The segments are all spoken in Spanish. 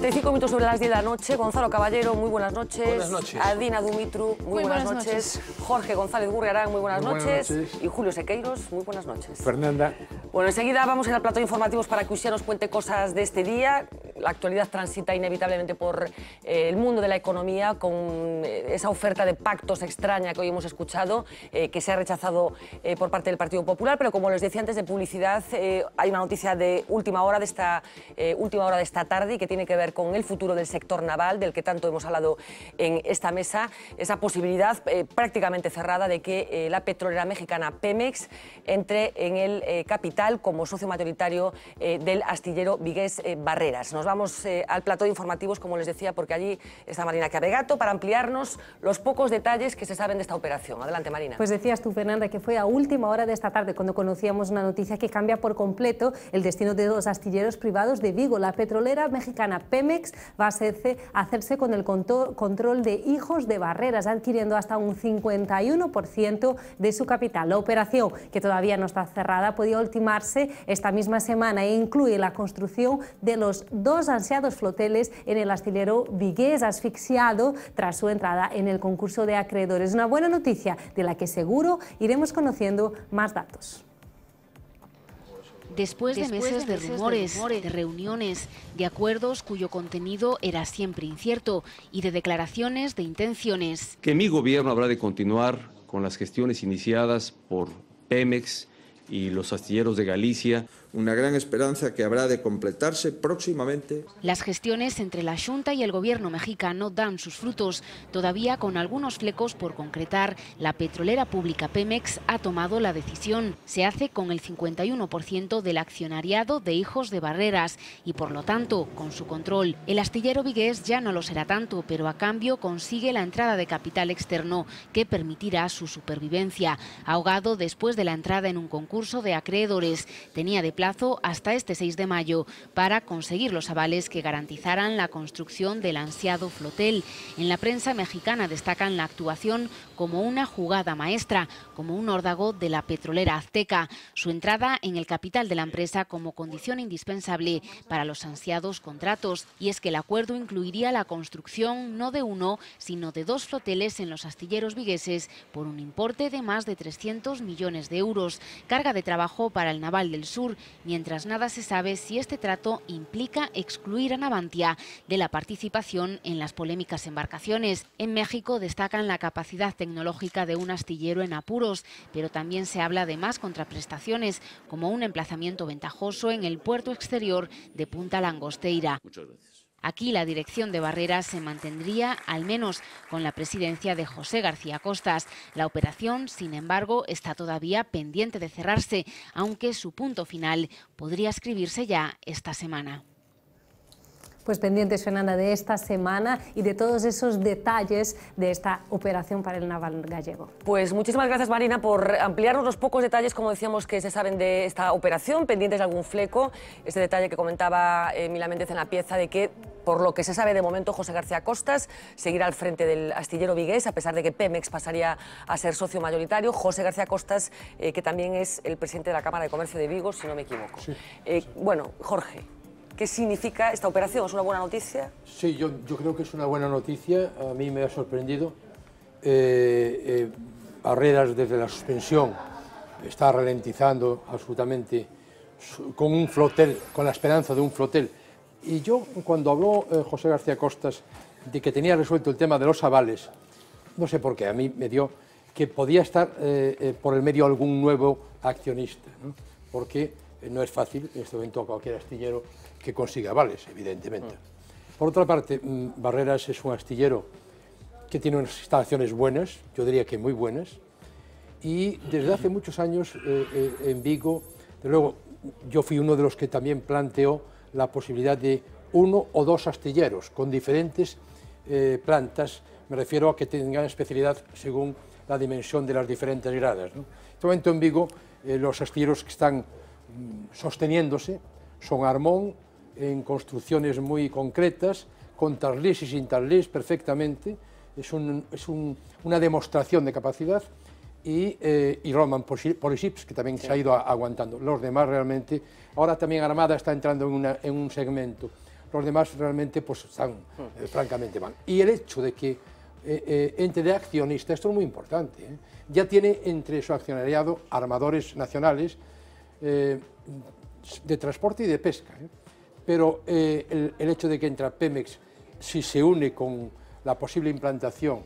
35 minutos sobre las 10 de la noche. Gonzalo Caballero, muy buenas noches. Adina Dumitru, muy, buenas, noches. Jorge González Gurriarán, muy, buenas, noches. Y Julio Sequeiros, muy buenas noches. Fernanda. Bueno, enseguida vamos en el plato informativos para que usted nos cuente cosas de este día la actualidad transita inevitablemente por eh, el mundo de la economía con eh, esa oferta de pactos extraña que hoy hemos escuchado, eh, que se ha rechazado por parte del Partido Popular, pero como les decía antes de publicidad, hay una noticia de última hora de esta última hora de esta tarde que tiene que ver con el futuro del sector naval, del que tanto hemos hablado en esta mesa, esa posibilidad prácticamente cerrada de que la petrolera mexicana Pemex entre en el capital como socio mayoritario del astillero Vigués Barreras vamos eh, al plató de informativos, como les decía, porque allí está Marina Cabegato, para ampliarnos los pocos detalles que se saben de esta operación. Adelante, Marina. Pues decías tú, Fernanda, que fue a última hora de esta tarde cuando conocíamos una noticia que cambia por completo el destino de dos astilleros privados de Vigo. La petrolera mexicana Pemex va a hacerse, hacerse con el control de hijos de barreras, adquiriendo hasta un 51% de su capital. La operación, que todavía no está cerrada, podía ultimarse esta misma semana e incluye la construcción de los dos ansiados floteles en el astillero Vigués, asfixiado tras su entrada en el concurso de acreedores. Una buena noticia de la que seguro iremos conociendo más datos. Después, de meses de, rumores, de rumores, de reuniones, de acuerdos cuyo contenido era siempre incierto y de declaraciones de intenciones. Que mi gobierno habrá de continuar con las gestiones iniciadas por Pemex y los astilleros de Galicia. Una gran esperanza que habrá de completarse próximamente. Las gestiones entre la Junta y el gobierno mexicano dan sus frutos, todavía con algunos flecos por concretar. La petrolera pública Pemex ha tomado la decisión. Se hace con el 51% del accionariado de Hijos de Barreras y, por lo tanto, con su control. El astillero Vigués ya no lo será tanto, pero a cambio consigue la entrada de capital externo que permitirá su supervivencia. Ahogado después de la entrada en un concurso curso de acreedores. Tenía de plazo hasta este 6 de mayo para conseguir los avales que garantizaran la construcción del ansiado flotel. En la prensa mexicana destacan la actuación como una jugada maestra, como un órdago de la petrolera azteca. Su entrada en el capital de la empresa como condición indispensable para los ansiados contratos. Y es que el acuerdo incluiría la construcción no de uno, sino de dos floteles en los astilleros vigueses por un importe de más de 300 millones de euros de trabajo para el Naval del Sur, mientras nada se sabe si este trato implica excluir a Navantia de la participación en las polémicas embarcaciones. En México destacan la capacidad tecnológica de un astillero en apuros, pero también se habla de más contraprestaciones, como un emplazamiento ventajoso en el puerto exterior de Punta Langosteira. Aquí la dirección de Barreras se mantendría, al menos con la presidencia de José García Costas. La operación, sin embargo, está todavía pendiente de cerrarse, aunque su punto final podría escribirse ya esta semana. Pues pendientes, Fernanda, de esta semana y de todos esos detalles de esta operación para el naval gallego. Pues muchísimas gracias, Marina, por ampliarnos los pocos detalles, como decíamos, que se saben de esta operación, pendientes de algún fleco, Este detalle que comentaba eh, Mila Méndez en la pieza de que por lo que se sabe de momento, José García Costas seguirá al frente del astillero Vigués, a pesar de que Pemex pasaría a ser socio mayoritario. José García Costas, eh, que también es el presidente de la Cámara de Comercio de Vigo, si no me equivoco. Eh, bueno, Jorge, ¿Qué significa esta operación? ¿Es una buena noticia? Sí, yo, creo que es una buena noticia. A mí me ha sorprendido. Eh, Barreras desde la suspensión está ralentizando absolutamente con un flotel, con la esperanza de un flotel y yo, cuando habló eh, José García Costas de que tenía resuelto el tema de los avales, no sé por qué, a mí me dio que podía estar eh, eh, por el medio algún nuevo accionista, porque no es fácil en este momento a cualquier astillero que consiga avales, evidentemente. Mm. Por otra parte, mm, Barreras es un astillero que tiene unas instalaciones buenas, yo diría que muy buenas, y desde hace muchos años en Vigo, luego, yo fui uno de los que también planteó la posibilidad de uno o dos astilleros con diferentes eh, plantas, me refiero a que tengan especialidad según la dimensión de las diferentes gradas. En este momento en Vigo eh, los astilleros que están mm, sosteniéndose son Armón, en construcciones muy concretas, con tarlís y sin tarlís perfectamente, es, es un, una demostración de capacidad, eh, y, Roman Poliships, que también se ha ido aguantando. Los demás realmente, ahora también Armada está entrando en, en un segmento, los demás realmente pues están, mm. francamente mal. Y el hecho de que eh, eh, entre de accionistas, esto es muy importante, ya tiene entre su accionariado armadores nacionales de transporte y de pesca, pero el, hecho de que entra Pemex, si se une con la posible implantación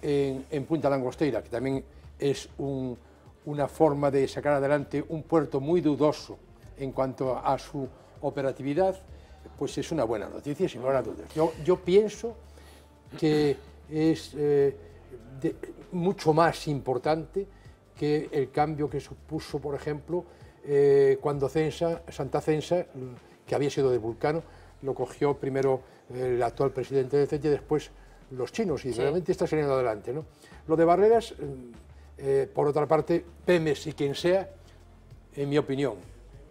en, en, Punta Langosteira, que también es una forma de sacar adelante un puerto muy dudoso en cuanto a su operatividad, pues es una buena noticia, sin lugar dudas. Yo, pienso que es eh, mucho más importante que el cambio que supuso, por ejemplo, eh, cuando Censa, Santa Censa, que había sido de Vulcano, lo cogió primero eh, el actual presidente de CETI y después los chinos, y realmente está saliendo adelante. ¿no? Lo de Barreras mm, eh, por otra parte, Pemes y quien sea, en mi opinión,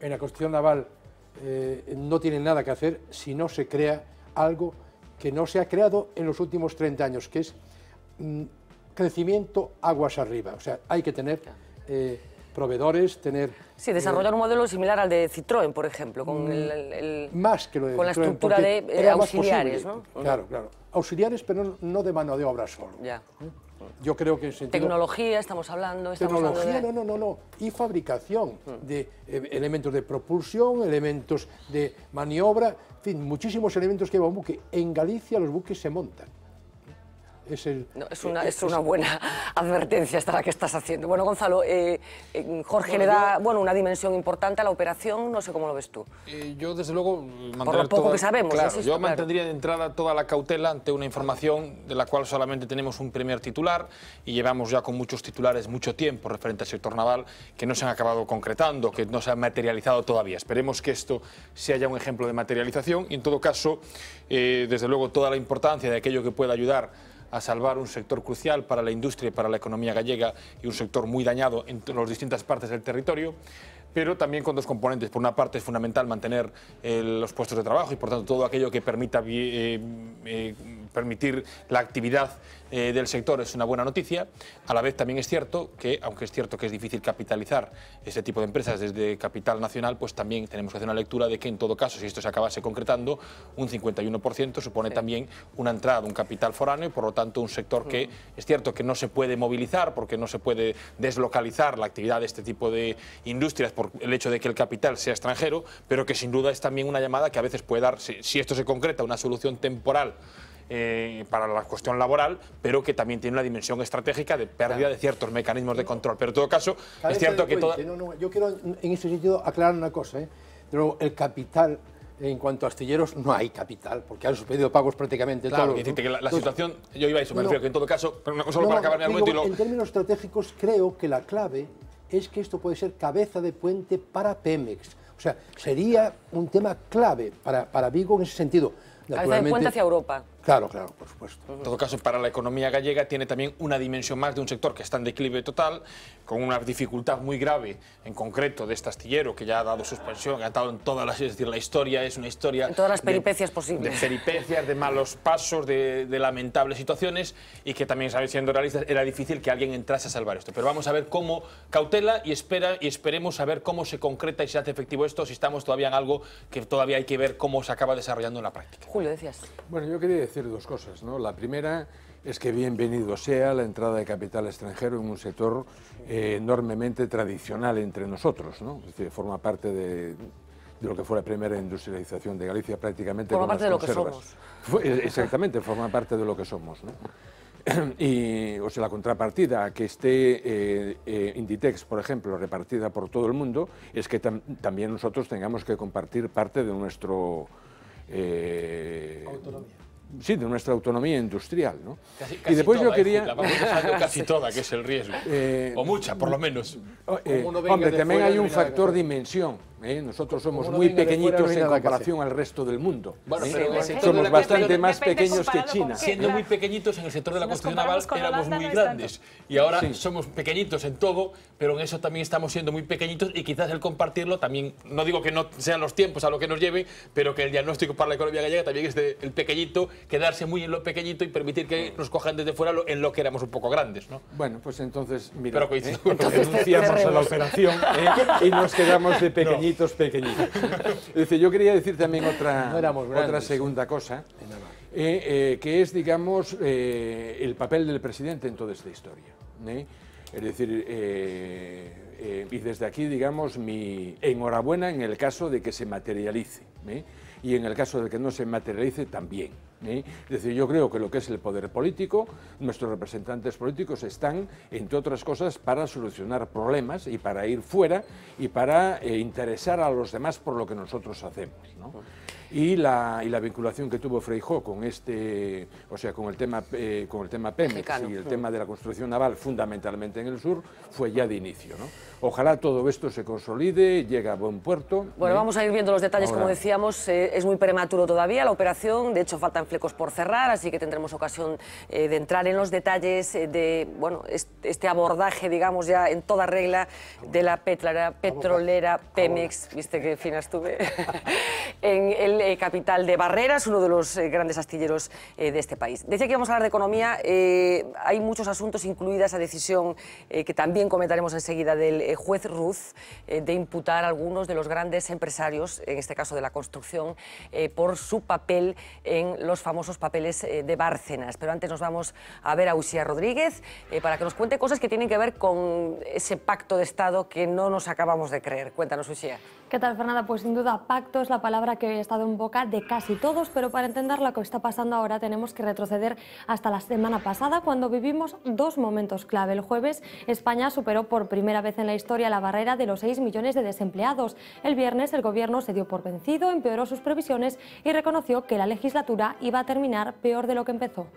en la construcción naval eh, no tienen nada que hacer si no se crea algo que no se ha creado en los últimos 30 años, que es mm, crecimiento aguas arriba. O sea, hay que tener eh, proveedores, tener... Sí, desarrollar un modelo similar al de Citroën, por ejemplo, con, el, más que lo de con la estructura de auxiliares, Claro, claro. Auxiliares, pero no de mano de obra solo. Ya. ¿Mm? Yo creo que en Tecnología, estamos hablando... Estamos tecnología, hablando de... no, no, no, no. Y fabricación de eh, elementos de propulsión, elementos de maniobra, en fin, muchísimos elementos que lleva un buque. En Galicia los buques se montan es No, es, una, eh, es, una buena advertencia esta la que estás haciendo. Bueno, Gonzalo, eh, eh, Jorge le da bueno, una dimensión importante a la operación, no sé cómo lo ves tú. yo, desde luego, mm, Por lo poco que sabemos. yo mantendría de entrada toda la cautela ante una información de la cual solamente tenemos un primer titular y llevamos ya con muchos titulares mucho tiempo referente al sector naval que no se han acabado concretando, que no se han materializado todavía. Esperemos que esto sea ya un ejemplo de materialización y, en todo caso, desde luego, toda la importancia de aquello que pueda ayudar a salvar un sector crucial para la industria y para la economía gallega y un sector muy dañado en las distintas partes del territorio pero también con dos componentes. Por una parte es fundamental mantener eh, los puestos de trabajo y por tanto todo aquello que permita eh, eh, permitir la actividad eh, del sector es una buena noticia. A la vez también es cierto que, aunque es cierto que es difícil capitalizar este tipo de empresas desde capital nacional, pues también tenemos que hacer una lectura de que en todo caso, si esto se acabase concretando, un 51% supone también una entrada un capital foráneo y por lo tanto un sector que es cierto que no se puede movilizar porque no se puede deslocalizar la actividad de este tipo de industrias por el hecho de que el capital sea extranjero, pero que sin duda es también una llamada que a veces puede dar, si esto se concreta, una solución temporal eh, para la cuestión laboral, pero que también tiene una dimensión estratégica de pérdida de ciertos mecanismos de control. Pero en todo caso, es cierto que yo quiero en ese sentido aclarar una cosa. ¿eh? Pero el capital en cuanto a astilleros, no hay capital, porque han suspendido pagos prácticamente claro, todos. que la, situación, yo iba a eso, que en todo caso, solo para En términos estratégicos, creo que la clave es que esto puede ser cabeza de puente para Pemex. O sea, sería un tema clave para, para Vigo en ese sentido. Cabeza de hacia Europa. Claro, claro, por supuesto. En todo caso, para la economía gallega tiene también una dimensión más de un sector que está en declive total, con una dificultad muy grave, en concreto de este astillero, que ya ha dado suspensión, que ha estado en todas las... Es decir, la historia es una historia... En todas las peripecias posibles. De peripecias, de malos pasos, de, lamentables situaciones, y que también, ¿sabes? siendo realistas, era difícil que alguien entrase a salvar esto. Pero vamos a ver cómo cautela y, espera, y esperemos a ver cómo se concreta y se hace efectivo esto, si estamos todavía en algo que todavía hay que ver cómo se acaba desarrollando en la práctica. Julio, decías. Bueno, yo quería decir dos cosas. La primera es que bienvenido sea la entrada de capital extranjero en un sector eh, enormemente tradicional entre nosotros. ¿no? Es decir, forma parte de, lo que fue la primera industrialización de Galicia prácticamente. Forma parte de lo que somos. Eh, exactamente, forma parte de lo que somos. y, o la contrapartida a que esté eh, Inditex, por ejemplo, repartida por todo el mundo, es que también nosotros tengamos que compartir parte de nuestro... autonomía sí, de nuestra autonomía industrial. ¿no? y después yo quería... La casi toda, que es el riesgo. Eh, o mucha, por lo menos. Eh, hombre, también hay un factor dimensión ¿eh? Nosotros somos muy pequeñitos en comparación al resto del mundo. ¿eh? somos bastante más pequeños que China. Siendo muy pequeñitos en el sector de la construcción naval éramos muy grandes. Y ahora somos pequeñitos en todo, pero en eso también estamos siendo muy pequeñitos y quizás el compartirlo también, no digo que no sean los tiempos a lo que nos lleve, pero que el diagnóstico para la economía gallega también es de el pequeñito, quedarse muy en lo pequeñito y permitir que nos cojan desde fuera en lo que éramos un poco grandes. Bueno, pues entonces, mira, pero ¿eh? a la operación y nos quedamos de pequeñitos yo quería decir también otra, ¿eh? segunda cosa, eh, eh, que es, digamos, el papel del presidente en toda esta historia. Es decir, y desde aquí, digamos, mi enhorabuena en el caso de que se materialice, y en el caso de que no se materialice también. ¿eh? Es decir, yo creo que lo que es el poder político, nuestros representantes políticos están, entre otras cosas, para solucionar problemas y para ir fuera y para eh, interesar a los demás por lo que nosotros hacemos. Y la, vinculación que tuvo Freijó con este, o sea, con el tema eh, con el tema Pemex y el tema de la construcción naval fundamentalmente en el sur fue ya de inicio, Ojalá todo esto se consolide, llegue a buen puerto. Bueno, ¿Eh? vamos a ir viendo los detalles, como decíamos, eh, es muy prematuro todavía la operación, de hecho faltan flecos por cerrar, así que tendremos ocasión eh, de entrar en los detalles de bueno, este abordaje, digamos ya en toda regla, de la petrolera, petrolera Pemex, viste que fina estuve, en el capital de Barreras, uno de los grandes astilleros de este país. Decía que íbamos a hablar de economía, hay muchos asuntos, incluida esa decisión que también comentaremos enseguida del eh, juez Ruz eh, de imputar a algunos de los grandes empresarios, en este caso de la construcción, eh, por su papel en los famosos papeles de Bárcenas. Pero antes nos vamos a ver a Usía Rodríguez para que nos cuente cosas que tienen que ver con ese pacto de Estado que no nos acabamos de creer. Cuéntanos, Usía. ¿Qué tal, Fernanda? Pues sin duda, pacto es la palabra que ha estado en boca de casi todos, pero para entender lo que está pasando ahora tenemos que retroceder hasta la semana pasada, cuando vivimos dos momentos clave. El jueves, España superó por primera vez en la historia historia la barrera de los 6 millones de desempleados. El viernes el gobierno se dio por vencido, empeoró sus previsiones y reconoció que la legislatura iba a terminar peor de lo que empezó.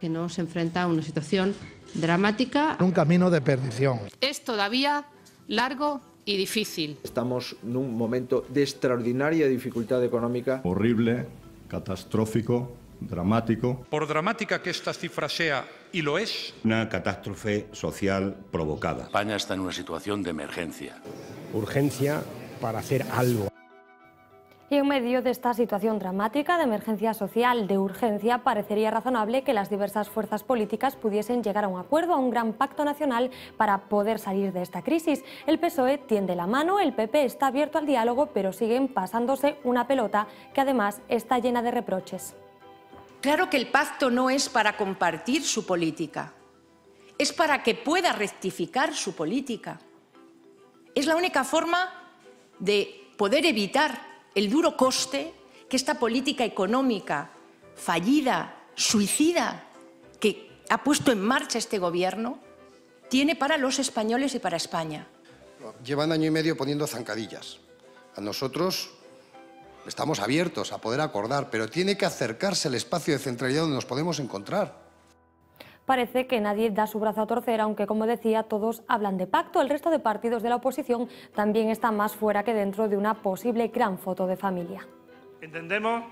Que nos enfrenta a una situación dramática. Un camino de perdición. Es todavía largo y difícil. Estamos en un momento de extraordinaria dificultad económica. Horrible, catastrófico dramático. Por dramática que esta cifra sea, y lo es. Una catástrofe social provocada. España está en una situación de emergencia. Urgencia para hacer algo. Y en medio de esta situación dramática de emergencia social, de urgencia, parecería razonable que las diversas fuerzas políticas pudiesen llegar a un acuerdo, a un gran pacto nacional para poder salir de esta crisis. El PSOE tiende la mano, el PP está abierto al diálogo, pero siguen pasándose una pelota que además está llena de reproches. Claro que el pacto no es para compartir su política, es para que pueda rectificar su política. Es la única forma de poder evitar el duro coste que esta política económica fallida, suicida, que ha puesto en marcha este gobierno, tiene para los españoles y para España. Llevan año y medio poniendo zancadillas. A nosotros Estamos abiertos a poder acordar, pero tiene que acercarse el espacio de centralidad donde nos podemos encontrar parece que nadie da su brazo a torcer, aunque como decía, todos hablan de pacto. El resto de partidos de la oposición también está más fuera que dentro de una posible gran foto de familia. Entendemos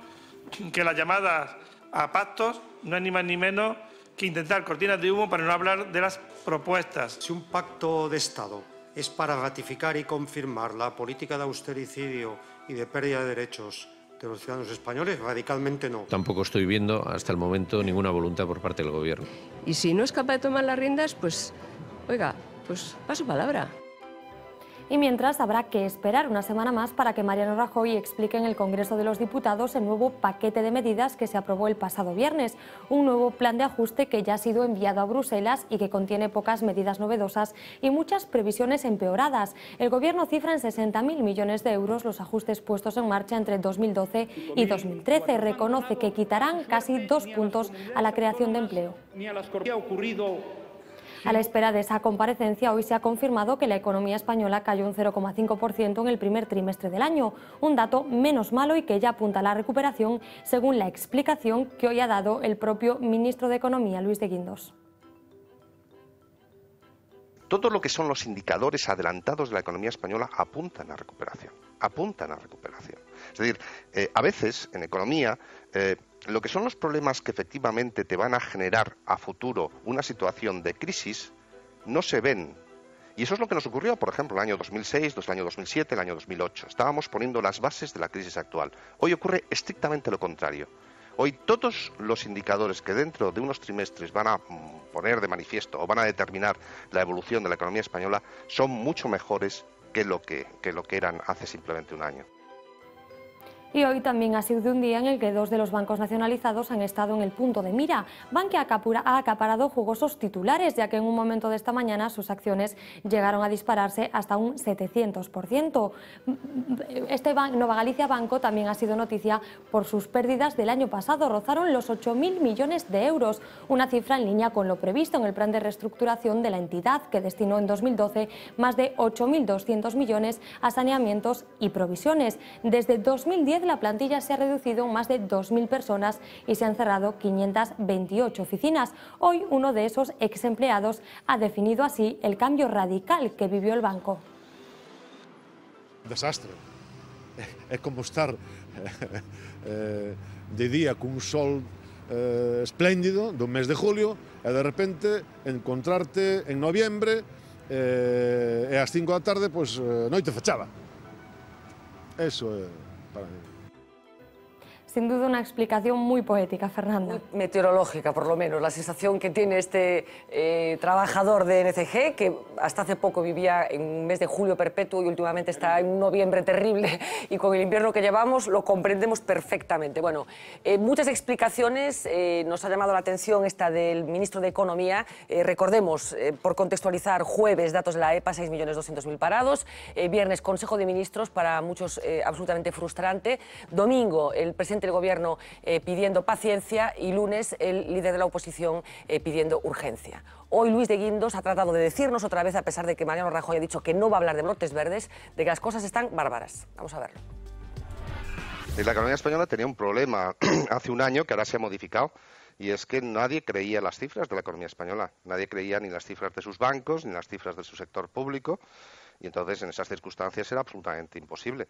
que las llamadas a pactos no es ni más ni menos que intentar cortinas de humo para no hablar de las propuestas. Si un pacto de Estado es para ratificar y confirmar la política de austericidio y de pérdida de derechos de los ciudadanos españoles, radicalmente no. Tampoco estoy viendo hasta el momento ninguna voluntad por parte del Gobierno. Y si no es capaz de tomar las riendas, pues, oiga, pues paso palabra. Y mientras habrá que esperar una semana más para que Mariano Rajoy explique en el Congreso de los Diputados el nuevo paquete de medidas que se aprobó el pasado viernes, un nuevo plan de ajuste que ya ha sido enviado a Bruselas y que contiene pocas medidas novedosas y muchas previsiones empeoradas. El Gobierno cifra en 60.000 millones de euros los ajustes puestos en marcha entre 2012 y 2013. Reconoce que quitarán casi dos puntos a la creación de empleo. Ni ocurrido a la espera de esa comparecencia, hoy se ha confirmado que la economía española cayó un 0,5% en el primer trimestre del año, un dato menos malo y que ya apunta a la recuperación según la explicación que hoy ha dado el propio ministro de Economía, Luis de Guindos todo lo que son los indicadores adelantados de la economía española apuntan a recuperación, apuntan a recuperación. Es decir, eh, a veces en economía eh, lo que son los problemas que efectivamente te van a generar a futuro una situación de crisis no se ven. Y eso es lo que nos ocurrió, por ejemplo, el año 2006, el año 2007, el año 2008. Estábamos poniendo las bases de la crisis actual. Hoy ocurre estrictamente lo contrario. Hoy todos los indicadores que dentro de unos trimestres van a mm, poner de manifiesto o van a determinar la evolución de la economía española son mucho mejores que, lo que eran hace simplemente un año. Y hoy también ha sido un día en el que dos de los bancos nacionalizados han estado en el punto de mira. Bankia ha acaparado jugosos titulares, ya que en un momento de esta mañana sus acciones llegaron a dispararse hasta un 700%. Mm, este Nova Galicia Banco también ha sido noticia por sus pérdidas del año pasado. Rozaron los 8.000 millones de euros, una cifra en línea con lo previsto en el plan de reestructuración de la entidad, que destinó en 2012 más de 8.200 millones a saneamientos y provisiones. Desde 2010 la plantilla se ha reducido más de 2.000 personas y se han cerrado 528 oficinas. Hoy uno de esos ex empleados ha definido así el cambio radical que vivió el banco. Desastre. Es como estar eh, eh, de día con un sol eh, espléndido de un mes de julio y de repente encontrarte en noviembre a las 5 de la tarde, pues no te fachaba. Eso es para sin duda una explicación muy poética, Fernanda. Meteorológica, por lo menos, la sensación que tiene este eh, trabajador de NCG, que hasta hace poco vivía en un mes de julio perpetuo y últimamente está en un noviembre terrible, y con el invierno que llevamos lo comprendemos perfectamente. Bueno, eh, muchas explicaciones, eh, nos ha llamado la atención esta del ministro de Economía, recordemos, por contextualizar, jueves, datos de la EPA, 6.200.000 parados, viernes, Consejo de Ministros, para muchos absolutamente frustrante, domingo, el presidente el Gobierno eh, pidiendo paciencia y lunes el líder de la oposición eh, pidiendo urgencia. Hoy Luis de Guindos ha tratado de decirnos otra vez, a pesar de que Mariano Rajoy ha dicho que no va a hablar de brotes verdes, de que las cosas están bárbaras. Vamos a verlo. La economía española tenía un problema hace un año que ahora se ha modificado y es que nadie creía las cifras de la economía española. Nadie creía ni las cifras de sus bancos ni las cifras de su sector público y entonces en esas circunstancias era absolutamente imposible.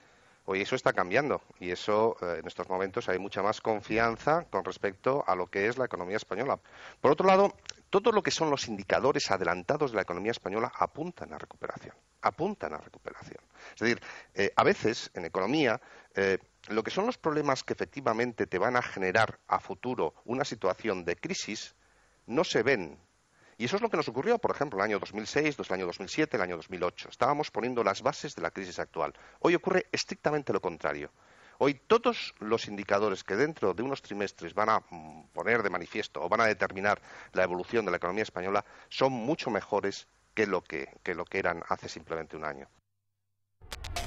Hoy eso está cambiando y eso eh, en estos momentos hay mucha más confianza con respecto a lo que es la economía española. Por otro lado, todo lo que son los indicadores adelantados de la economía española apuntan a recuperación, apuntan a recuperación. Es decir, eh, a veces en economía eh, lo que son los problemas que efectivamente te van a generar a futuro una situación de crisis no se ven y eso es lo que nos ocurrió, por ejemplo, el año 2006, el año 2007, el año 2008. Estábamos poniendo las bases de la crisis actual. Hoy ocurre estrictamente lo contrario. Hoy todos los indicadores que dentro de unos trimestres van a mm, poner de manifiesto o van a determinar la evolución de la economía española son mucho mejores que lo que, que, lo que eran hace simplemente un año.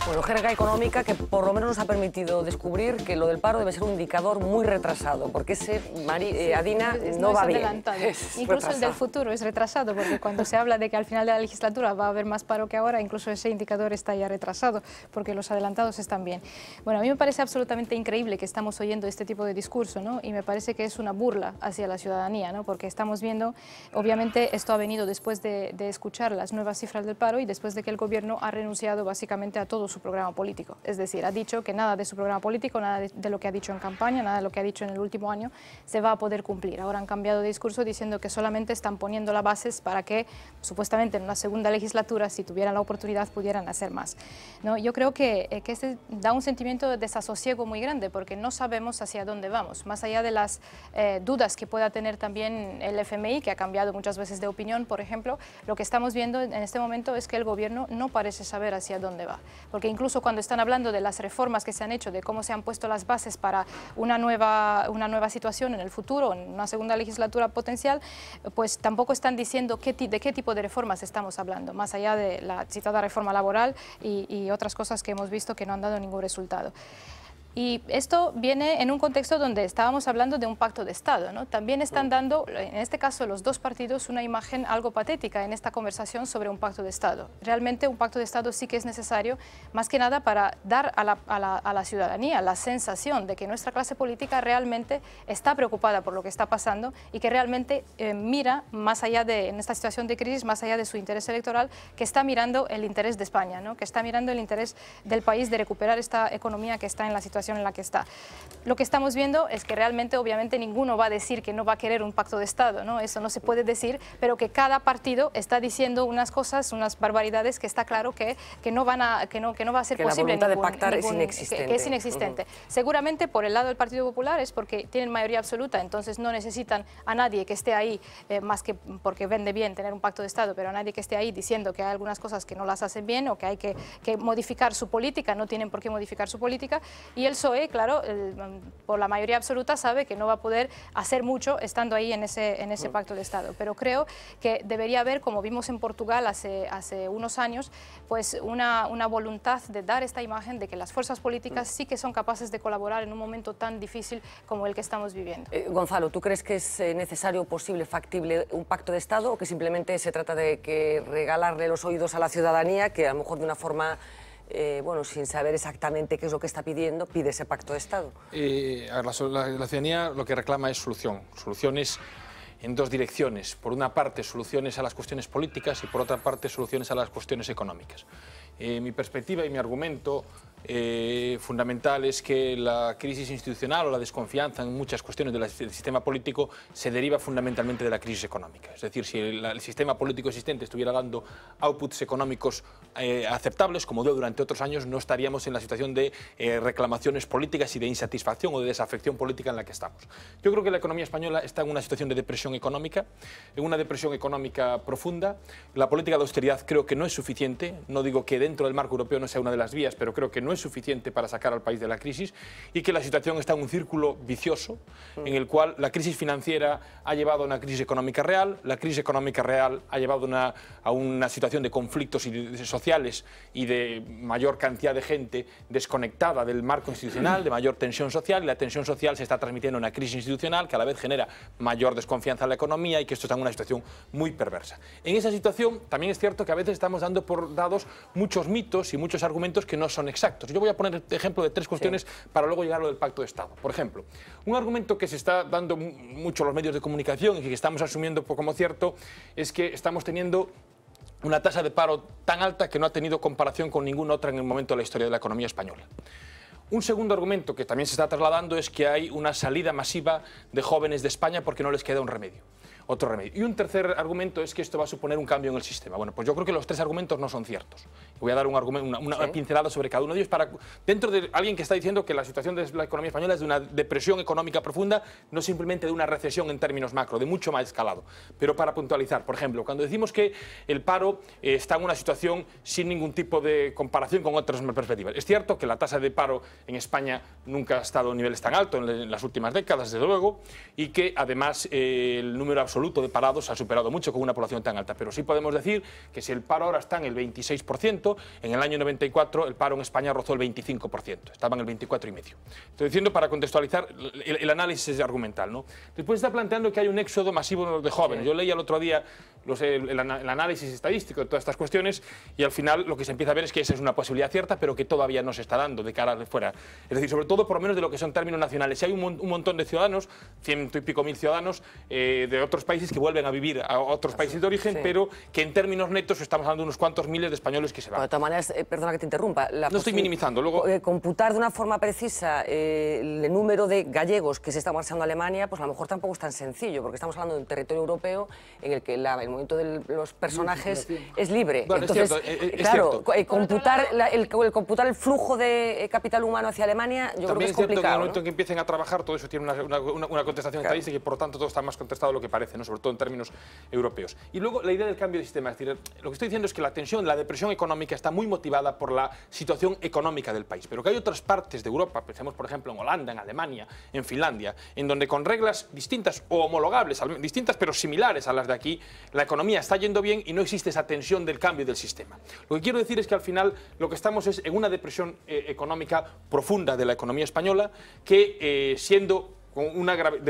Bueno, jerga económica que por lo menos nos ha permitido descubrir que lo del paro debe ser un indicador muy retrasado, porque ese eh, Adina no, va bien. incluso el del futuro es retrasado, porque cuando se habla de que al final de la legislatura va a haber más paro que ahora, incluso ese indicador está ya retrasado, porque los adelantados están bien. Bueno, a mí me parece absolutamente increíble que estamos oyendo este tipo de discurso, ¿no? Y me parece que es una burla hacia la ciudadanía, ¿no? Porque estamos viendo, obviamente esto ha venido después de escuchar las nuevas cifras del paro y después de que el gobierno ha renunciado básicamente a todo su programa político. Es decir, ha dicho que nada de su programa político, nada de, lo que ha dicho en campaña, nada de lo que ha dicho en el último año, se va a poder cumplir. Ahora han cambiado de discurso diciendo que solamente están poniendo las bases para que, supuestamente, en una segunda legislatura, si tuvieran la oportunidad, pudieran hacer más. ¿No? Yo creo que, eh, que este da un sentimiento de desasosiego muy grande porque no sabemos hacia dónde vamos, más allá de las eh, dudas que pueda tener también el FMI, que ha cambiado muchas veces de opinión, por ejemplo, lo que estamos viendo en este momento es que el gobierno no parece saber hacia dónde va porque incluso cuando están hablando de las reformas que se han hecho, de cómo se han puesto las bases para una nueva, situación en el futuro, en una segunda legislatura potencial, pues tampoco están diciendo de qué tipo de reformas estamos hablando, más allá de la citada reforma laboral y otras cosas que hemos visto que no han dado ningún resultado. Y esto viene en un contexto donde estábamos hablando de un pacto de Estado. ¿no? También están dando, en este caso los dos partidos, una imagen algo patética en esta conversación sobre un pacto de Estado. Realmente un pacto de Estado sí que es necesario, más que nada para dar a la, ciudadanía la sensación de que nuestra clase política realmente está preocupada por lo que está pasando y que realmente eh, mira más allá de, en esta situación de crisis, más allá de su interés electoral, que está mirando el interés de España, ¿no? que está mirando el interés del país de recuperar esta economía que está en la situación en la que está. Lo que estamos viendo es que realmente, obviamente, ninguno va a decir que no va a querer un pacto de Estado, ¿no? Eso no se puede decir, pero que cada partido está diciendo unas cosas, unas barbaridades que está claro que, que, no, van a, que, no, que no va a ser posible. La voluntad ningún, de pactar es inexistente. es inexistente. Seguramente por el lado del Partido Popular es porque tienen mayoría absoluta, entonces no necesitan a nadie que esté ahí, eh, más que porque vende bien tener un pacto de Estado, pero a nadie que esté ahí diciendo que hay algunas cosas que no las hacen bien o que hay que, que modificar su política, no tienen por qué modificar su política. Y el PSOE, claro, mm, por la mayoría absoluta sabe que no va a poder hacer mucho estando ahí en ese, mm. pacto de Estado. Pero creo que debería haber, como vimos en Portugal hace, unos años, pues una, voluntad de dar esta imagen de que las fuerzas políticas mm. sí que son capaces de colaborar en un momento tan difícil como el que estamos viviendo. Eh, Gonzalo, ¿tú crees que es eh, necesario, posible, factible un pacto de Estado o que simplemente se trata de que regalarle los oídos a la ciudadanía, que a lo mejor de una forma eh, bueno, sin saber exactamente qué es lo que está pidiendo, pide ese pacto de Estado. la, ciudadanía lo que reclama es solución, soluciones en dos direcciones. Por una parte, soluciones a las cuestiones políticas y por otra parte, soluciones a las cuestiones económicas. Eh, mi perspectiva y mi argumento eh, fundamental es que la crisis institucional o la desconfianza en muchas cuestiones del sistema político se deriva fundamentalmente de la crisis económica. Es decir, si el, sistema político existente estuviera dando outputs económicos eh, aceptables, como dio durante otros años, no estaríamos en la situación de eh, reclamaciones políticas y de insatisfacción o de desafección política en la que estamos. Yo creo que la economía española está en una situación de depresión económica, en una depresión económica profunda. La política de austeridad creo que no es suficiente. No digo que dentro del marco europeo no sea una de las vías, pero creo que no no es suficiente para sacar al país de la crisis y que la situación está en un círculo vicioso mm. en el cual la crisis financiera ha llevado a una crisis económica real, la crisis económica real ha llevado una, a una situación de conflictos sociales y de mayor cantidad de gente desconectada del marco institucional, de mayor tensión social y la tensión social se está transmitiendo en una crisis institucional que a la vez genera mayor desconfianza en la economía y que esto está en una situación muy perversa. En esa situación también es cierto que a veces estamos dando por dados muchos mitos y muchos argumentos que no son exactos. Yo voy a poner este ejemplo de tres cuestiones para luego llegar a lo del pacto de Estado. Por ejemplo, un argumento que se está dando mucho en los medios de comunicación y que estamos asumiendo pues, como cierto es que estamos teniendo una tasa de paro tan alta que no ha tenido comparación con ninguna otra en el momento de la historia de la economía española. Un segundo argumento que también se está trasladando es que hay una salida masiva de jóvenes de España porque no les queda un remedio otro remedio. Y un tercer argumento es que esto va a suponer un cambio en el sistema. Bueno, pues yo creo que los tres argumentos no son ciertos. Voy a dar un argumento, una, pincelada sobre cada uno de ellos para dentro de alguien que está diciendo que la situación de la economía española es de una depresión económica profunda, no simplemente de una recesión en términos macro, de mucho más escalado. Pero para puntualizar, por ejemplo, cuando decimos que el paro eh, está en una situación sin ningún tipo de comparación con otras perspectivas, es cierto que la tasa de paro en España nunca ha estado a niveles tan altos en, las últimas décadas, desde luego, y que además eh, el número absoluto absoluto de parados ha superado mucho con una población tan alta, pero sí podemos decir que si el paro ahora está en el 26%, en el año 94 el paro en España rozó el 25%, estaba en el 24,5%. Estoy diciendo para contextualizar el, análisis argumental. ¿no? Después está planteando que hay un éxodo masivo de jóvenes. Yo leí el otro día eh, el, el, análisis estadístico de todas estas cuestiones y al final lo que se empieza a ver es que esa es una posibilidad cierta, pero que todavía no se está dando de cara de fuera. Es decir, sobre todo por lo menos de lo que son términos nacionales. Si hay un, montón de ciudadanos, ciento y pico mil ciudadanos eh, de otros países que vuelven a vivir a otros países de origen, pero que en términos netos estamos hablando de unos cuantos miles de españoles que se van. de todas maneras, eh, perdona que te interrumpa. no estoy minimizando. Luego... computar de una forma precisa el número de gallegos que se están marchando a Alemania, pues a lo mejor tampoco es tan sencillo, porque estamos hablando de un territorio europeo en el que la momento de los personajes es libre. Entonces, claro, computar el, computar el flujo de eh, capital humano hacia Alemania, yo creo que es, es en el momento en que empiecen a trabajar, todo eso tiene una, una, contestación claro. estadística y por tanto todo está más contestado de lo que parece, sobre todo en términos europeos. Y luego la idea del cambio de sistema. Es decir, lo que estoy diciendo es que la tensión, la depresión económica está muy motivada por la situación económica del país, pero que hay otras partes de Europa, pensemos por ejemplo en Holanda, en Alemania, en Finlandia, en donde con reglas distintas o homologables, distintas pero similares a las de aquí, la economía está yendo bien y no existe esa tensión del cambio del sistema. Lo que quiero decir es que al final lo que estamos es en una depresión eh, económica profunda de la economía española que eh, siendo de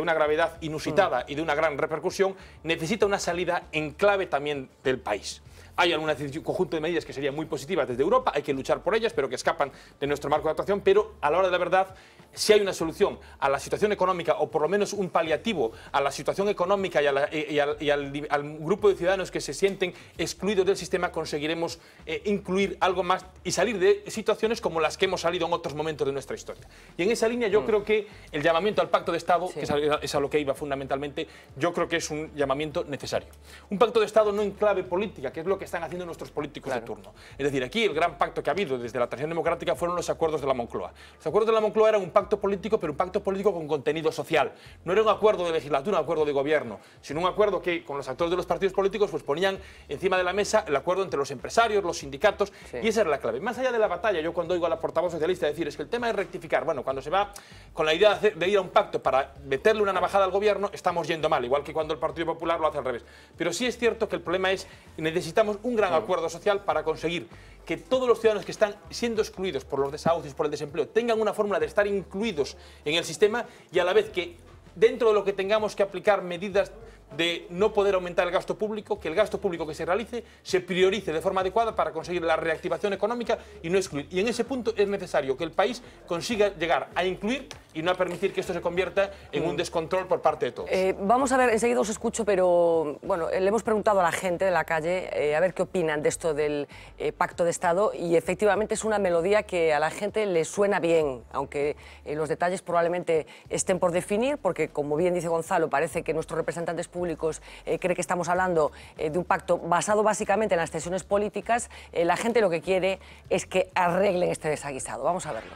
una gravedad inusitada mm. y de una gran repercusión, necesita una salida en clave también del país. Hay algún conjunto de medidas que serían muy positivas desde Europa, hay que luchar por ellas, pero que escapan de nuestro marco de actuación, pero a la hora de la verdad, si hay una solución a la situación económica, o por lo menos un paliativo a la situación económica y, al, grupo de ciudadanos que se sienten excluidos del sistema, conseguiremos eh, incluir algo más y salir de situaciones como las que hemos salido en otros momentos de nuestra historia. Y en esa línea yo mm. creo que el llamamiento al pacto de Estado, que es a, es a lo que iba fundamentalmente, yo creo que es un llamamiento necesario. Un pacto de Estado no en clave política, que es lo que que están haciendo nuestros políticos de turno. Es decir, aquí el gran pacto que ha habido desde la transición democrática fueron los acuerdos de la Moncloa. Los acuerdos de la Moncloa eran un pacto político, pero un pacto político con contenido social. No era un acuerdo de legislatura, un acuerdo de gobierno, sino un acuerdo que con los actores de los partidos políticos pues ponían encima de la mesa el acuerdo entre los empresarios, los sindicatos, y esa era la clave. Más allá de la batalla, yo cuando oigo a la portavoz socialista decir es que el tema es rectificar, bueno, cuando se va con la idea de, de ir a un pacto para meterle una navajada al gobierno, estamos yendo mal, igual que cuando el Partido Popular lo hace al revés. Pero sí es cierto que el problema es necesitamos un gran acuerdo social para conseguir que todos los ciudadanos que están siendo excluidos por los desahucios, por el desempleo, tengan una fórmula de estar incluidos en el sistema y a la vez que dentro de lo que tengamos que aplicar medidas de no poder aumentar el gasto público, que el gasto público que se realice se priorice de forma adecuada para conseguir la reactivación económica y no excluir. Y en ese punto es necesario que el país consiga llegar a incluir y no a permitir que esto se convierta en un mm. descontrol por parte de todos. Eh, vamos a ver, enseguida os escucho, pero bueno, le hemos preguntado a la gente de la calle eh, a ver qué opinan de esto del eh, pacto de Estado y efectivamente es una melodía que a la gente le suena bien, aunque los detalles probablemente estén por definir, porque como bien dice Gonzalo, parece que nuestros representantes públicos públicos eh, cree que estamos hablando eh, de un pacto basado básicamente en las tensiones políticas, eh, la gente lo que quiere es que arreglen este desaguisado. Vamos a verlo.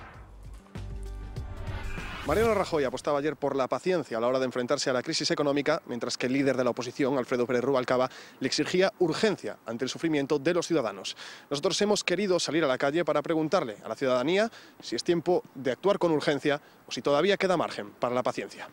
Mariano Rajoy apostaba ayer por la paciencia a la hora de enfrentarse a la crisis económica, mientras que el líder de la oposición, Alfredo Pérez Rubalcaba, le exigía urgencia ante el sufrimiento de los ciudadanos. Nosotros hemos querido salir a la calle para preguntarle a la ciudadanía si es tiempo de actuar con urgencia o si todavía queda margen para la paciencia.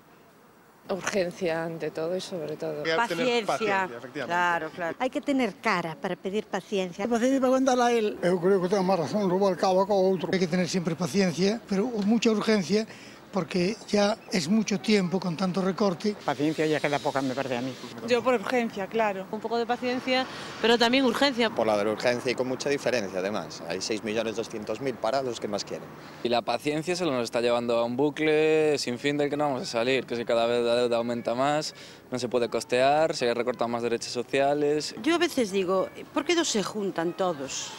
Urgencia ante todo y sobre todo. Paciencia. claro, claro. Hay que tener cara para pedir paciencia. Paciencia para contarla a él. Yo creo que tengo más razón, robo al cabo a otro. Hay que tener siempre paciencia, pero mucha urgencia porque ya es mucho tiempo con tanto recorte. Paciencia ya queda poca, me parece a mí. Yo por urgencia, claro. Un poco de paciencia, pero también urgencia. Por la de urgencia y con mucha diferencia, además. Hay 6.200.000 para los que más quieren. Y la paciencia se nos está llevando a un bucle sin fin del que no vamos a salir, que si cada vez la deuda aumenta más, no se puede costear, se recortan más derechos sociales. Yo a veces digo, ¿por qué no se juntan todos?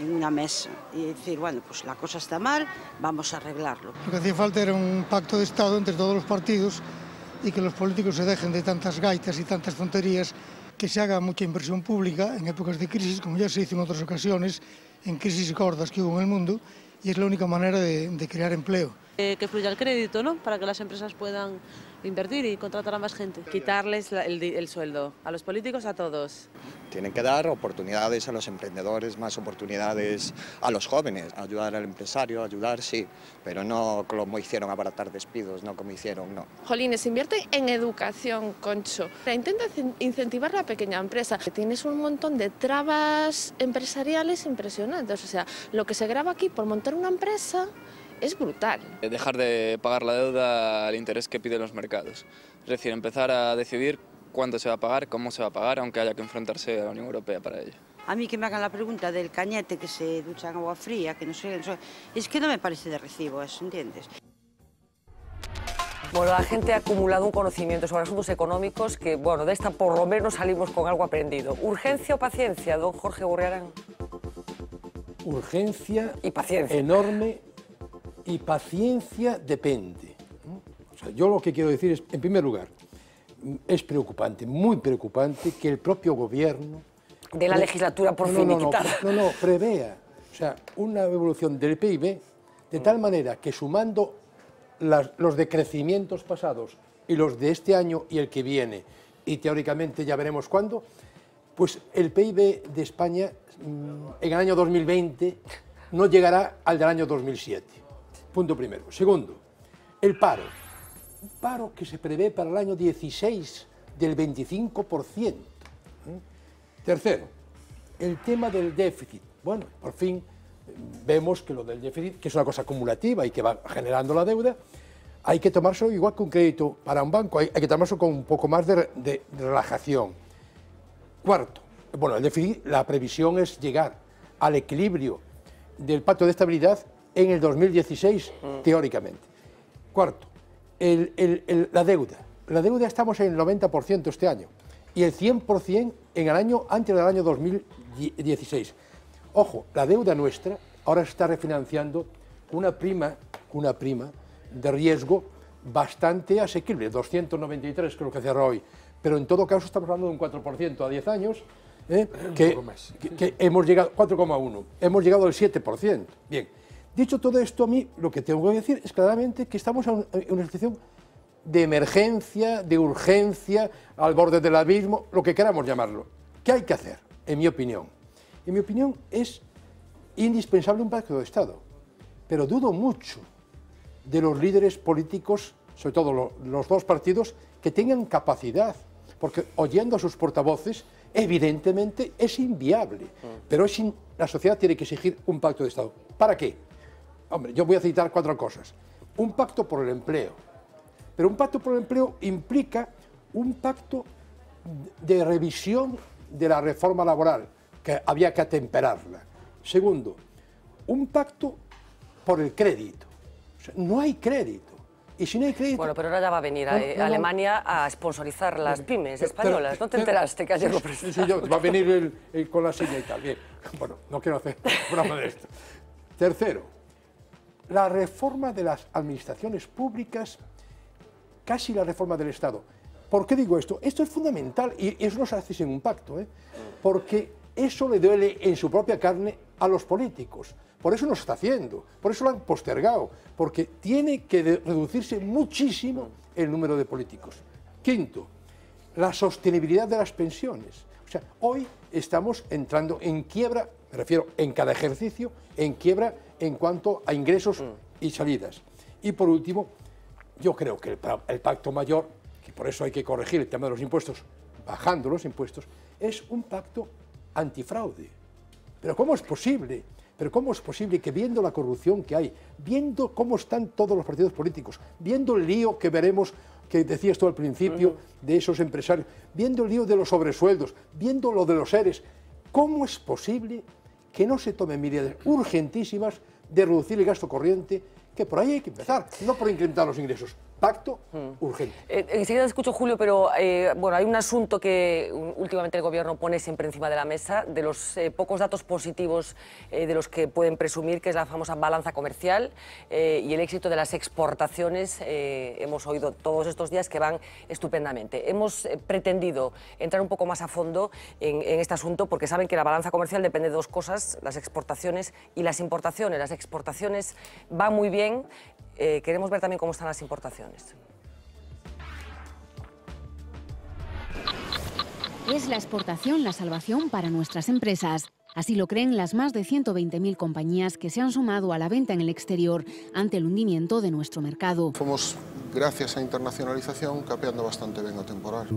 en una mesa y decir, bueno, pues la cosa está mal, vamos a arreglarlo. Lo que hacía falta era un pacto de Estado entre todos los partidos y que los políticos se dejen de tantas gaitas y tantas tonterías, que se haga mucha inversión pública en épocas de crisis, como ya se hizo en otras ocasiones, en crisis gordas que hubo en el mundo, y es la única manera de, crear empleo. Eh, que fluya el crédito, ¿no?, para que las empresas puedan invertir y contratar a más gente. Quitarles el, el sueldo, a los políticos, a todos. Tienen que dar oportunidades a los emprendedores, más oportunidades a los jóvenes, ayudar al empresario, ayudar, sí, pero no como hicieron abaratar despidos, no como hicieron, no. Jolines, invierte en educación, Concho. Intenta incentivar la pequeña empresa. Tienes un montón de trabas empresariales impresionantes, o sea, lo que se graba aquí por montar una empresa es brutal. Eh, dejar de pagar la deuda al interés que piden los mercados. Es decir, empezar a decidir cuándo se va a pagar, cómo se va a pagar, aunque haya que enfrentarse a la Unión Europea para ello. A mí que me hagan la pregunta del cañete que se ducha en agua fría, que no sé, es que no me parece de recibo, ¿entiendes? Bueno, la gente ha acumulado un conocimiento sobre asuntos económicos que, bueno, de esta por lo menos salimos con algo aprendido. ¿Urgencia o paciencia, don Jorge Gurriarán? Urgencia y paciencia. enorme y paciencia depende. yo lo que quiero decir es, en primer lugar, mm, es preocupante, muy preocupante que el propio gobierno... De la legislatura por fin no, no, no, prevea sea, una evolución del PIB de tal manera que sumando los decrecimientos pasados y los de este año y el que viene, y teóricamente ya veremos cuándo, pues el PIB de España mm, en el año 2020 no llegará al del año 2007. Punto primero. Segundo, el paro. Un paro que se prevé para el año 16 del 25%. ¿Eh? Tercero, el tema del déficit. Bueno, por fin mm, vemos que lo del déficit, que es una cosa acumulativa y que va generando la deuda, hay que tomarlo igual que un crédito para un banco, hay, que tomarlo con un poco más de, de, relajación. Cuarto, bueno, el déficit, la previsión es llegar al equilibrio del pacto de estabilidad en el 2016, mm. teóricamente. Cuarto, la deuda. La deuda estamos en el 90% este año y el 100% en el año antes del año 2016. Ojo, la deuda nuestra ahora está refinanciando una prima, una prima de riesgo bastante asequible, 293 creo que cerró hoy, pero en todo caso estamos hablando de un 4% a 10 años, ¿eh? que, que, hemos llegado, 4,1, hemos llegado al 7%. Bien, Dicho todo esto, a mí lo que tengo que decir es claramente que estamos en una situación de emergencia, de urgencia, al borde del abismo, lo que queramos llamarlo. ¿Qué hay que hacer, en mi opinión? En mi opinión es indispensable un pacto de Estado, pero dudo mucho de los líderes políticos, sobre todo los dos partidos, que tengan capacidad, porque oyendo a sus portavoces, evidentemente es inviable, mm. pero la sociedad tiene que exigir un pacto de Estado. ¿Para qué? Hombre, yo voy a citar cuatro cosas. Un pacto por el empleo. Pero un pacto por el empleo implica un pacto de revisión de la reforma laboral, que había que atemperarla. Segundo, un pacto por el crédito. no hay crédito. Y si no hay crédito... Bueno, pero ahora ya va a venir eh, Alemania a sponsorizar las pymes españolas. ¿No te enteraste que ayer va a venir con la silla y tal. Bueno, no quiero hacer broma de esto. Tercero, la reforma de las administraciones públicas, casi la reforma del Estado. ¿Por qué digo esto? Esto es fundamental y eso no se hace sin un pacto, ¿eh? porque eso le duele en su propia carne a los políticos. Por eso no se está haciendo, por eso lo han postergado, porque tiene que reducirse muchísimo el número de políticos. Quinto, la sostenibilidad de las pensiones. O sea, hoy estamos entrando en quiebra, me refiero en cada ejercicio, en quiebra en cuanto a ingresos mm. y salidas. Y por último, yo creo que el, pacto mayor, que por eso hay que corregir el tema de los impuestos, bajando los impuestos, es un pacto antifraude. Pero ¿cómo es posible? Pero ¿cómo es posible que viendo la corrupción que hay, viendo cómo están todos los partidos políticos, viendo el lío que veremos, que decías tú al principio, de esos empresarios, viendo el lío de los sobresueldos, viendo lo de los seres, ¿cómo es posible que no se tomen medidas urgentísimas de reducir el gasto corriente, que por ahí hay que empezar, no por incrementar los ingresos, pacto mm. urgente. Eh, enseguida escucho, Julio, pero eh, bueno, hay un asunto que últimamente el Gobierno pone siempre encima de la mesa, de los eh, pocos datos positivos eh, de los que pueden presumir, que es la famosa balanza comercial y el éxito de las exportaciones. hemos oído todos estos días que van estupendamente. Hemos pretendido entrar un poco más a fondo en, en este asunto porque saben que la balanza comercial depende de dos cosas, las exportaciones y las importaciones. Las exportaciones van muy bien. queremos ver también cómo están las importaciones. Es la exportación la salvación para nuestras empresas. Así lo creen las más de 120.000 compañías que se han sumado a la venta en el exterior ante el hundimiento de nuestro mercado. Fuimos, gracias a internacionalización, capeando bastante bien temporal.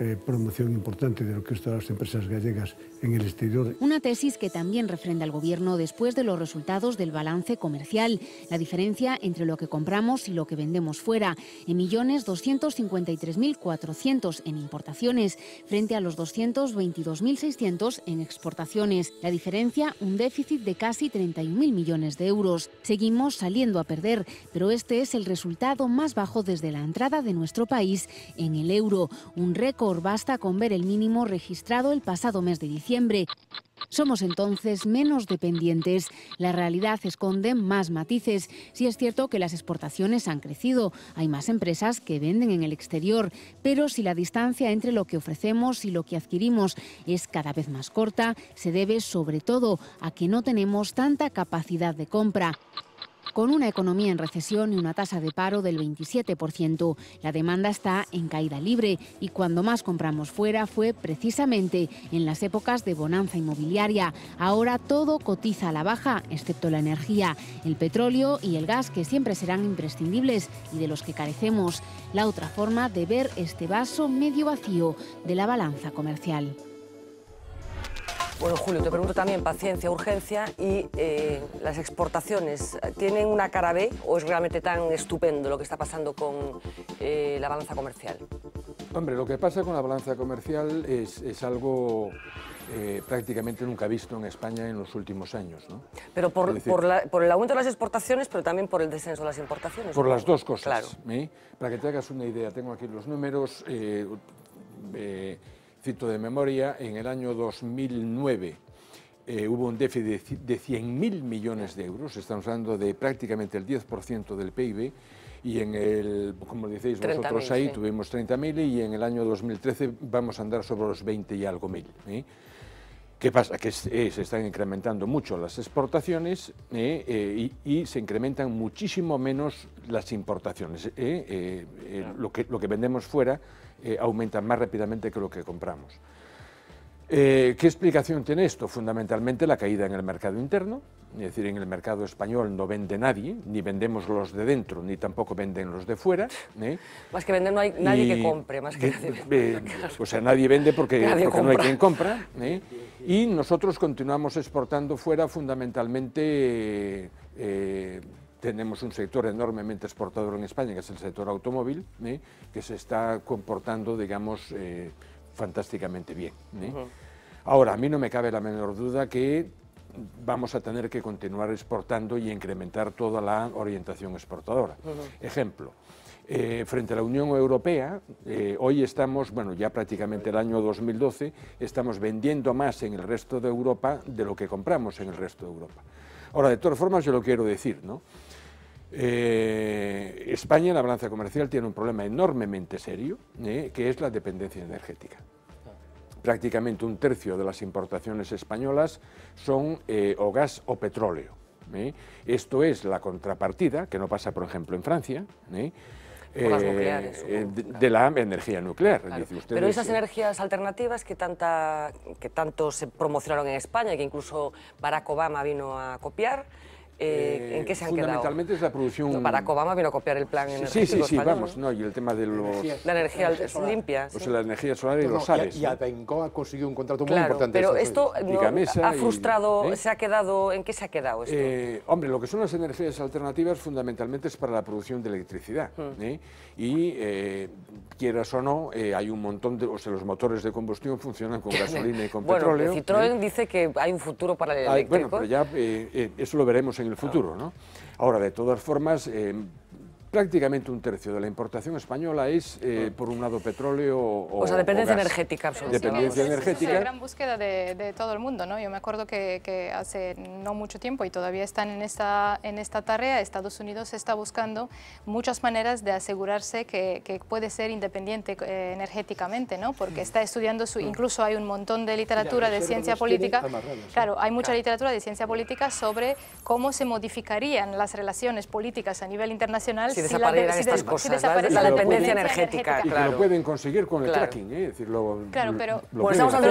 Eh, promoción importante de lo que son las empresas gallegas en el exterior. Una tesis que también refrenda el Gobierno después de los resultados del balance comercial, la diferencia entre lo que compramos y lo que vendemos fuera, en millones 253.400 en importaciones, frente a los 222.600 en exportaciones. La diferencia, un déficit de casi 31.000 millones de euros. Seguimos saliendo a perder, pero este es el resultado más bajo desde la entrada de nuestro país en el euro, un récord basta con ver el mínimo registrado el pasado mes de diciembre. Somos entonces menos dependientes. La realidad esconde más matices. Si es cierto que las exportaciones han crecido, hay más empresas que venden en el exterior, pero si la distancia entre lo que ofrecemos y lo que adquirimos es cada vez más corta, se debe sobre todo a que no tenemos tanta capacidad de compra con una economía en recesión y una tasa de paro del 27%. La demanda está en caída libre y cuando más compramos fuera fue precisamente en las épocas de bonanza inmobiliaria. Ahora todo cotiza a la baja, excepto la energía, el petróleo y el gas, que siempre serán imprescindibles y de los que carecemos. La otra forma de ver este vaso medio vacío de la balanza comercial. Bueno, Julio, te pregunto también, paciencia, urgencia y eh, las exportaciones, ¿tienen una cara B o es realmente tan estupendo lo que está pasando con eh, la balanza comercial? Hombre, lo que pasa con la balanza comercial es, algo eh, prácticamente nunca visto en España en los últimos años. Pero por, el aumento de las exportaciones, pero también por el descenso de las importaciones. Por las dos cosas. Claro. Para que te hagas una idea, tengo aquí los números cito de memoria, en el año 2009 eh, hubo un déficit de, 100.000 millones de euros, estamos hablando de prácticamente el 10% del PIB, y en el, como decís vosotros ahí, tuvimos 30.000 y en el año 2013 vamos a andar sobre los 20 y algo mil. ¿eh? ¿Qué pasa? Que eh, se están incrementando mucho las exportaciones y, se incrementan muchísimo menos las importaciones. lo, lo que vendemos fuera eh, aumentan más rápidamente que lo que compramos. Eh, ¿Qué explicación tiene esto? Fundamentalmente la caída en el mercado interno, es decir, en el mercado español no vende nadie, ni vendemos los de dentro, ni tampoco venden los de fuera. ¿eh? Más que vender no hay nadie que compre, más que O sea, nadie vende porque, porque no hay quien compra. Y nosotros continuamos exportando fuera fundamentalmente tenemos un sector enormemente exportador en España, que es el sector automóvil, ¿eh? que se está comportando, digamos, eh, fantásticamente bien. ¿eh? Ahora, a mí no me cabe la menor duda que vamos a tener que continuar exportando y incrementar toda la orientación exportadora. Ejemplo, frente a la Unión Europea, hoy estamos, bueno, ya prácticamente el año 2012, estamos vendiendo más en el resto de Europa de lo que compramos en el resto de Europa. Ahora, de todas formas, yo lo quiero decir, ¿no? Eh, España en la balanza comercial tiene un problema enormemente serio, ¿eh? que es la dependencia energética. Prácticamente un tercio de las importaciones españolas son eh, o gas o petróleo. Esto es la contrapartida, que no pasa, por ejemplo, en Francia. de, la energía nuclear. Pero esas energías alternativas que, tanta, que tanto se promocionaron en España, que incluso Barack Obama vino a copiar, eh, eh, ¿En qué se han fundamentalmente quedado? Fundamentalmente es la producción... ...Para Barack Obama vino a copiar el plan sí, energético Sí, sí, sí, vamos, ¿no? y el tema de los... La energía, limpia. Pues la energía solar y los sales. Y, Atenco ha conseguido un contrato muy importante. pero esto ha frustrado, ¿eh? se ha quedado... ¿En qué se ha quedado esto? hombre, lo que son las energías alternativas fundamentalmente es para la producción de electricidad. Hmm. Y quieras o no, hay un montón de... O sea, los motores de combustión funcionan con gasolina y con petróleo. Bueno, Citroën dice que hay un futuro para el ah, eléctrico. bueno, pero ya eso lo veremos en el futuro. ¿no? Ahora, de todas formas, eh, Prácticamente un tercio de la importación española es, eh, mm. por un lado, petróleo o O sea, dependencia energética Dependencia energética. Es una gran búsqueda de, todo el mundo, ¿no? Yo me acuerdo que, hace no mucho tiempo, y todavía están en esta, en esta tarea, Estados Unidos está buscando muchas maneras de asegurarse que, puede ser independiente eh, energéticamente, ¿no? Porque está estudiando, su, mm. incluso hay un montón de literatura de ciencia política. Claro, hay mucha literatura de ciencia política sobre cómo se modificarían las relaciones políticas a nivel internacional si estas cosas, desaparece la, dependencia energética. Y claro. lo pueden conseguir con el tracking, ¿eh? claro, pero,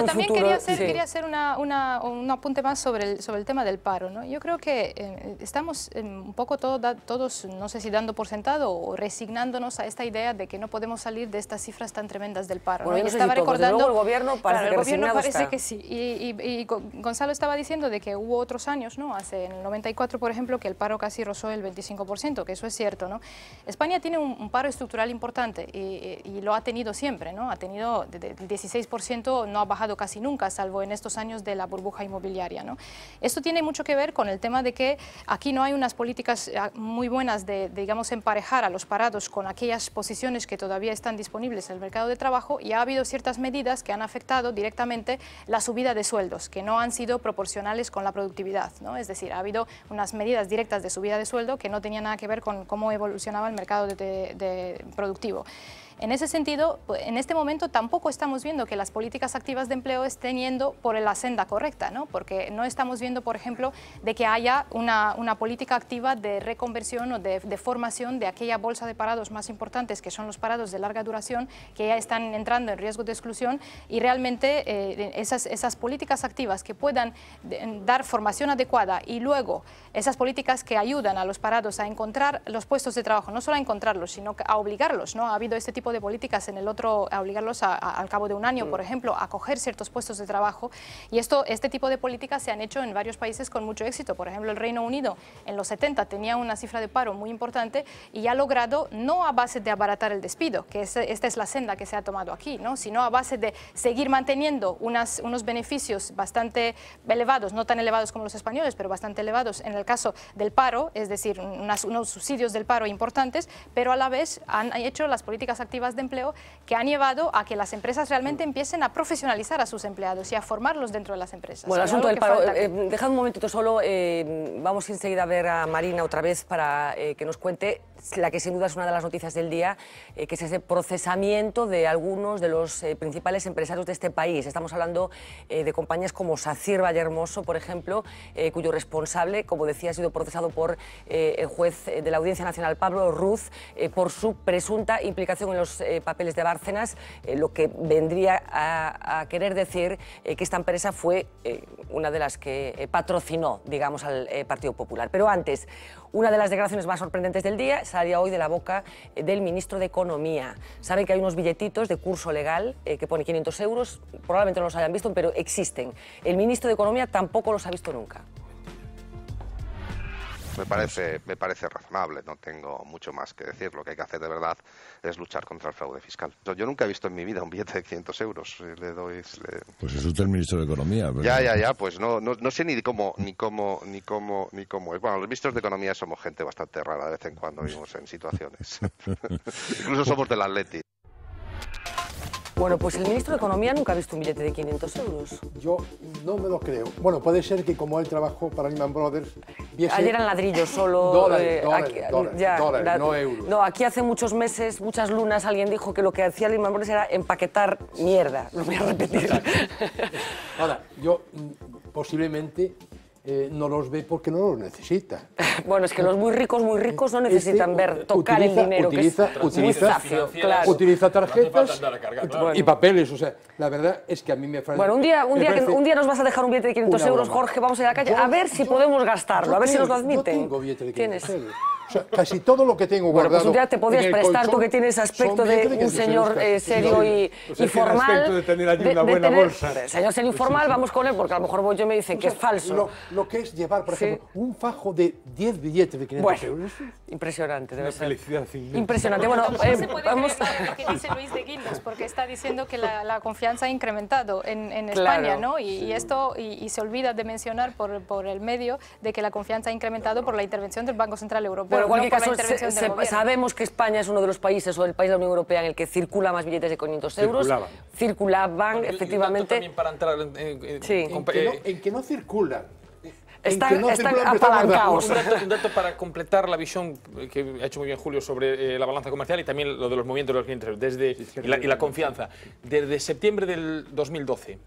también quería hacer, quería hacer una, un apunte más sobre el, sobre el tema del paro. ¿no? Yo creo que eh, estamos em, un poco todo, todos, no sé si dando por sentado o resignándonos a esta idea de que no podemos salir de estas cifras tan tremendas del paro. ¿no? estaba recordando... el gobierno parece, el gobierno parece que sí. Y, Gonzalo estaba diciendo de que hubo otros años, ¿no? hace en el 94, por ejemplo, que el paro casi rozó el 25%, que eso es cierto, ¿no? España tiene un, paro estructural importante y, lo ha tenido siempre, ¿no? Ha tenido el 16%, no ha bajado casi nunca, salvo en estos años de la burbuja inmobiliaria, Esto tiene mucho que ver con el tema de que aquí no hay unas políticas eh, muy buenas de, digamos, emparejar a los parados con aquellas posiciones que todavía están disponibles en el mercado de trabajo y ha habido ciertas medidas que han afectado directamente la subida de sueldos, que no han sido proporcionales con la productividad, ¿no? Es decir, ha habido unas medidas directas de subida de sueldo que no tenían nada que ver con cómo evoluciona funcionaba el mercado de productivo. En ese sentido, pues, en este momento tampoco estamos viendo que las políticas activas de empleo estén yendo por la senda correcta, ¿no? porque no estamos viendo, por ejemplo, de que haya una, una política activa de reconversión o de, formación de aquella bolsa de parados más importantes, que son los parados de larga duración, que ya están entrando en riesgo de exclusión, y realmente eh, esas, esas políticas activas que puedan dar formación adecuada y luego esas políticas que ayudan a los parados a encontrar los puestos de trabajo, no solo a encontrarlos, sino a obligarlos. ¿no? Ha habido este tipo tipo de políticas, en el otro obligarlos al cabo de un año, por mm. ejemplo, a coger ciertos puestos de trabajo. Y esto, este tipo de políticas se han hecho en varios países con mucho éxito. Por ejemplo, el Reino Unido en los 70 tenía una cifra de paro muy importante y ha logrado, no a base de abaratar el despido, que es, esta es la senda que se ha tomado aquí, ¿no? sino a base de seguir manteniendo unas, unos beneficios bastante elevados, no tan elevados como los españoles, pero bastante elevados en el caso del paro, es decir, unos subsidios del paro importantes, pero a la vez han hecho las políticas actuales de empleo que han llevado a que las empresas realmente empiecen a profesionalizar a sus empleados y a formarlos dentro de las empresas. Bueno, el asunto del paro, eh, eh, dejad un momentito solo, eh, vamos enseguida a ver a Marina otra vez para que nos cuente la que sin duda es una de las noticias del día, eh, que es ese procesamiento de algunos de los eh, principales empresarios de este país. Estamos hablando eh, de compañías como Sacir Vallehermoso, por ejemplo, cuyo responsable, como decía, ha sido procesado por el juez de la Audiencia Nacional, Pablo Ruz, por su presunta implicación en los papeles de Bárcenas, lo que vendría a, a querer decir que esta empresa fue una de las que patrocinó, digamos, al Partido Popular. Pero antes, una de las declaraciones más sorprendentes del día salía hoy de la boca eh, del ministro de Economía. Saben que hay unos billetitos de curso legal eh, que pone 500 euros, probablemente no los hayan visto, pero existen. El ministro de Economía tampoco los ha visto nunca. Me parece, me parece razonable, no tengo mucho más que decir. Lo que hay que hacer de verdad es luchar contra el fraude fiscal. Yo nunca he visto en mi vida un billete de 500 euros. Le doy, Pues es usted el ministro de Economía. Ya, ya, ya, pues no, no, sé ni cómo, ni cómo, ni cómo, ni cómo es. Bueno, los ministros de Economía somos gente bastante rara de vez en cuando, vivimos en situaciones. Incluso somos del Atleti. Bueno, pues el ministro de Economía nunca ha visto un billete de 500 euros. Yo no me lo creo. Bueno, puede ser que como él trabajó para Lehman Brothers... Ayer eran ladrillos solo... Eh, dólares, no euros. No, aquí hace muchos meses, muchas lunas, alguien dijo que lo que hacía Lehman Brothers era empaquetar mierda. Lo voy a repetir. Ahora, yo mm, posiblemente eh, no los ve porque no los necesita. Bueno, es que los muy ricos, muy ricos no este necesitan ver, tocar el dinero, que es utiliza, muy Utiliza tarjetas y papeles, o sea, la verdad es que a mí me falta... Bueno, un día, un día, un día nos vas a dejar un billete de 500 euros, Jorge, vamos a ir a la calle, a ver si podemos gastarlo, a ver si nos lo admiten. Yo tengo billete de 500 euros. O sea, casi todo lo que tengo bueno, pues, guardado. un día te podías prestar tú que tienes aspecto de un señor eh, serio y, y formal. De tener allí una buena bolsa. Señor serio y formal, vamos con él, porque a lo mejor vos yo me dicen que es falso. Lo, que es llevar, por ejemplo, un fajo de 10 billetes de 500 bueno, euros. Impresionante, debe una ser. Felicidad impresionante. Bueno, vamos... eh, se puede vamos. lo que dice Luis de Guindos, porque está diciendo que la, confianza ha incrementado en, España, ¿no? Y, esto, y, se olvida de mencionar por el medio, de que la confianza ha incrementado por la intervención del Banco Central Europeo. Pero en cualquier caso, sabemos que España es uno de los países o el país de la Unión Europea en el que circula más billetes de 500 euros. Circulaban. Circulaban, efectivamente. en, sí. en, que no, eh, circulan. Están, apalancados. Un dato, para completar la visión que ha hecho muy bien Julio sobre eh, la balanza comercial y también lo de los movimientos de los clientes desde, y la confianza. Desde septiembre del 2012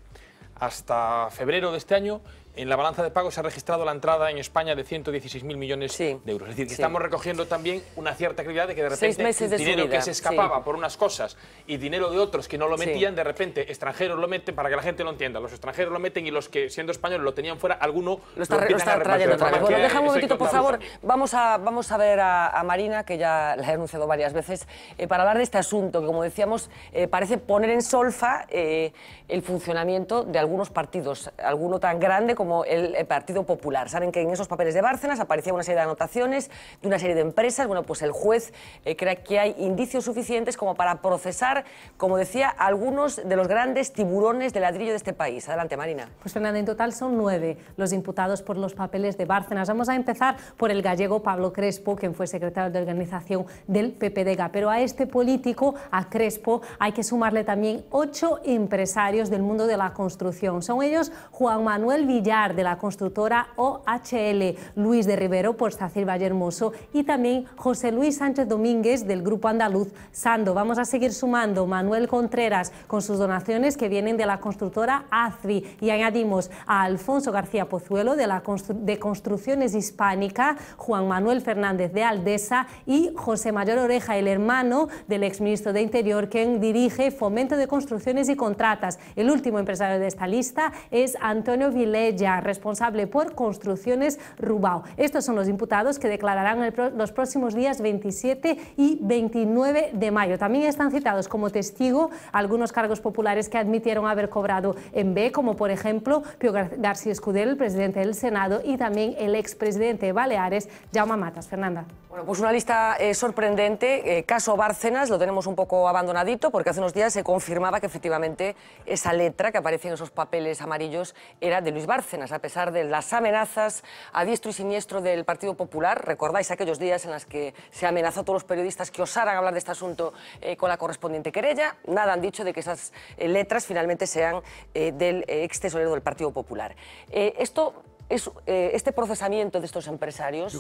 hasta febrero de este año en la balanza de pagos se ha registrado la entrada en España de 116.000 millones de euros. Es decir, que estamos recogiendo también una cierta actividad de que de repente meses dinero que se escapaba por unas cosas y dinero de otros que no lo metían, de repente extranjeros lo meten, para que la gente lo entienda, los extranjeros lo meten y los que siendo españoles lo tenían fuera, alguno lo, está, trayendo Bueno, deja un momentito, por favor, vamos a, vamos a ver a, Marina, que ya la he anunciado varias veces, eh, para hablar de este asunto, que como decíamos, eh, parece poner en solfa eh, el funcionamiento de algunos partidos, alguno tan grande como el Partido Popular. Saben que en esos papeles de Bárcenas aparecía una serie de anotaciones de una serie de empresas. Bueno, pues el juez eh, cree que hay indicios suficientes como para procesar, como decía, algunos de los grandes tiburones de ladrillo de este país. Adelante, Marina. Pues Fernando, en total son nueve los imputados por los papeles de Bárcenas. Vamos a empezar por el gallego Pablo Crespo, quien fue secretario de organización del PPDGA. Pero a este político, a Crespo, hay que sumarle también ocho empresarios del mundo de la construcción. Son ellos Juan Manuel Villar, de la constructora OHL, Luis de Rivero por Sacir Valle Hermoso y también José Luis Sánchez Domínguez del Grupo Andaluz Sando. Vamos a seguir sumando Manuel Contreras con sus donaciones que vienen de la constructora Azri y añadimos a Alfonso García Pozuelo de, la de Construcciones Hispánica, Juan Manuel Fernández de Aldesa y José Mayor Oreja, el hermano del exministro de Interior, quien dirige Fomento de Construcciones y Contratas. El último empresario de esta lista es Antonio Vilella responsable por Construcciones Rubao. Estos son los imputados que declararán los próximos días 27 y 29 de mayo. También están citados como testigo algunos cargos populares que admitieron haber cobrado en B, como por ejemplo Pio García Escudero, el presidente del Senado, y también el expresidente de Baleares, Jaume Matas. Fernanda. Bueno, pues una lista eh, sorprendente. Eh, caso Bárcenas lo tenemos un poco abandonadito porque hace unos días se confirmaba que efectivamente esa letra que aparecía en esos papeles amarillos era de Luis Bárcenas, a pesar de las amenazas a diestro y siniestro del Partido Popular. Recordáis aquellos días en los que se amenazó a todos los periodistas que osaran hablar de este asunto eh, con la correspondiente querella. Nada han dicho de que esas letras finalmente sean del ex tesorero del Partido Popular. esto es, eh, este procesamiento de estos empresarios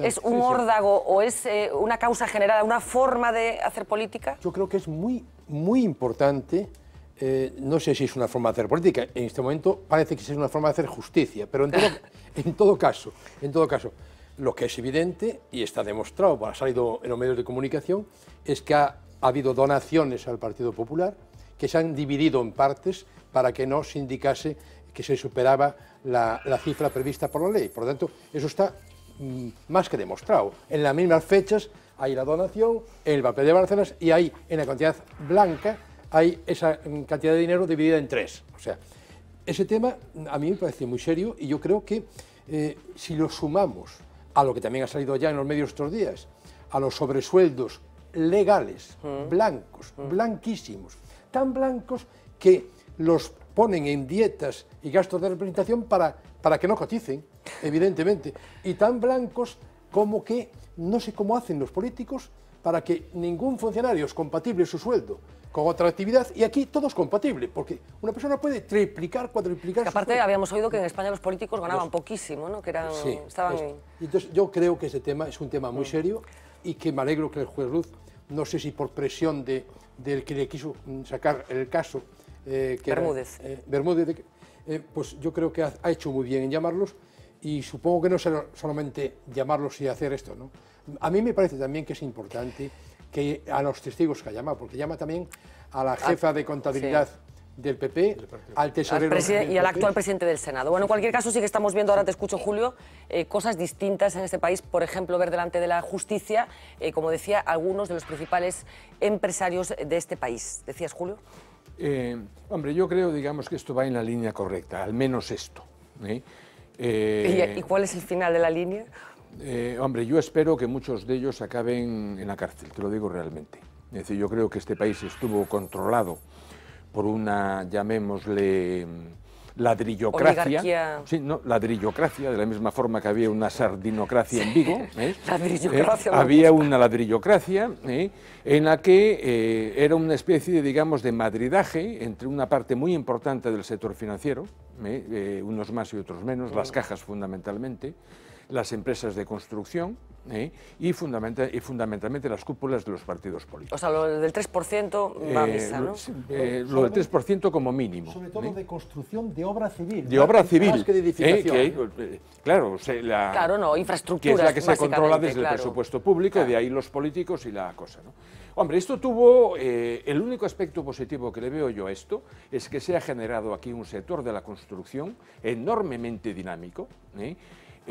es, un órdago o es eh, una causa generada, una forma de hacer política? Yo creo que es muy, muy importante. Eh, no sé si es una forma de hacer política, en este momento parece que es una forma de hacer justicia, pero en todo, caso, en todo caso, lo que es evidente y está demostrado, ha salido en los medios de comunicación, es que ha, ha habido donaciones al Partido Popular que se han dividido en partes para que no se indicase que se superaba la, cifra prevista por la ley. Por lo tanto, eso está mm, más que demostrado. En las mismas fechas hay la donación, el papel de Barcelona y hay en la cantidad blanca hay esa mm, cantidad de dinero dividida en tres. O sea, ese tema mm, a mí me parece muy serio y yo creo que eh, si lo sumamos a lo que también ha salido ya en los medios estos días, a los sobresueldos legales, blancos, blanquísimos, tan blancos que los ponen en dietas y gastos de representación para, para que no coticen, evidentemente, y tan blancos como que no sé cómo hacen los políticos para que ningún funcionario es compatible su sueldo con otra actividad y aquí todo es compatible, porque una persona puede triplicar, cuadriplicar. Que aparte habíamos oído que en España los políticos ganaban poquísimo, ¿no? Que eran, sí, estaban... Entonces yo creo que ese tema es un tema muy mm. serio y que me alegro que el juez Luz, no sé si por presión de, del que le quiso sacar el caso, eh, Bermúdez. Eh, eh, pues yo creo que ha, hecho muy bien en llamarlos y supongo que no será solamente llamarlos y hacer esto, ¿no? A mí me parece también que es importante que a los testigos que ha llamado, porque llama también a la jefa de contabilidad. del PP al tesorero. y al actual presidente del Senado. Bueno, en cualquier caso, sí que estamos viendo, ahora te escucho, Julio, cosas distintas en este país. Por ejemplo, ver delante de la justicia, como decía, algunos de los principales empresarios de este país. ¿Decías, Julio? Eh, hombre, yo creo, digamos, que esto va en la línea correcta, al menos esto. ¿eh? y eh, cuál es el final de la línea? Eh, hombre, yo espero que muchos de ellos acaben en la cárcel, te lo digo realmente. Es decir, yo creo que este país estuvo controlado por una, llamémosle ladrillocracia. Sí, no, ladrillocracia, de la misma forma que había una sardinocracia en Vigo. ¿eh? Eh, había una ladrillocracia ¿eh? en la que era una especie, de, digamos, de madridaje entre una parte muy importante del sector financiero, unos más y otros menos, las mm. cajas fundamentalmente, las empresas de construcción, ¿eh? y, fundamental y fundamentalmente las cúpulas de los partidos políticos. O sea, lo del 3% va a misa, ¿no? lo eh, del 3% como mínimo. Sobre todo ¿eh? de construcción de obra civil. De obra civil. Que de claro, la, claro, no, infraestructura. Que es la que se controla desde el presupuesto público, y de ahí los políticos y la cosa. ¿no? Hombre, esto tuvo, el único aspecto positivo que le veo yo a esto es que se ha generado aquí un sector de la construcción enormemente dinámico,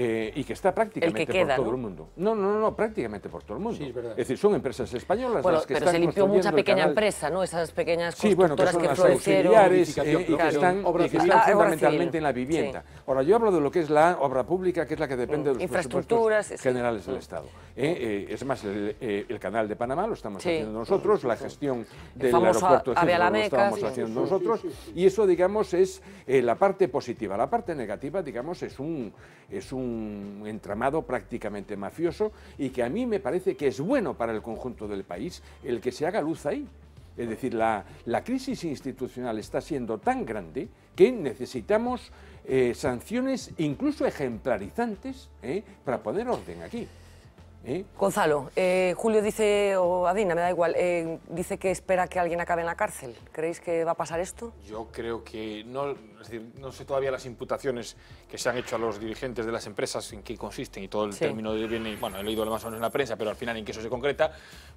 eh, y que está prácticamente por todo el mundo. No, no, no, prácticamente por todo el mundo. es, decir, son empresas españolas las que pero se limpió mucha pequeña empresa, ¿no? Esas pequeñas constructoras que, son eh, y, que están, ah, fundamentalmente en la vivienda. Ahora, yo hablo de lo que es la obra pública, que es la que depende de los Infraestructuras, generales del Estado. ¿eh? es más, el, canal de Panamá lo estamos haciendo nosotros, la gestión del aeropuerto de lo estamos haciendo nosotros, y eso, digamos, es la parte positiva. La parte negativa, digamos, es un... Es un un entramado prácticamente mafioso y que a mí me parece que es bueno para el conjunto del país el que se haga luz ahí. Es decir, la, crisis institucional está siendo tan grande que necesitamos eh, sanciones incluso ejemplarizantes eh, para poner orden aquí. ¿Eh? Gonzalo, eh, Julio dice, o Adina, me da igual, eh, dice que espera que alguien acabe en la cárcel. ¿Creéis que va a pasar esto? Yo creo que no, es decir, no sé todavía las imputaciones que se han hecho a los dirigentes de las empresas, en qué consisten y todo el término de viene, bueno, he leído más o menos en la prensa, pero al final en qué eso se concreta.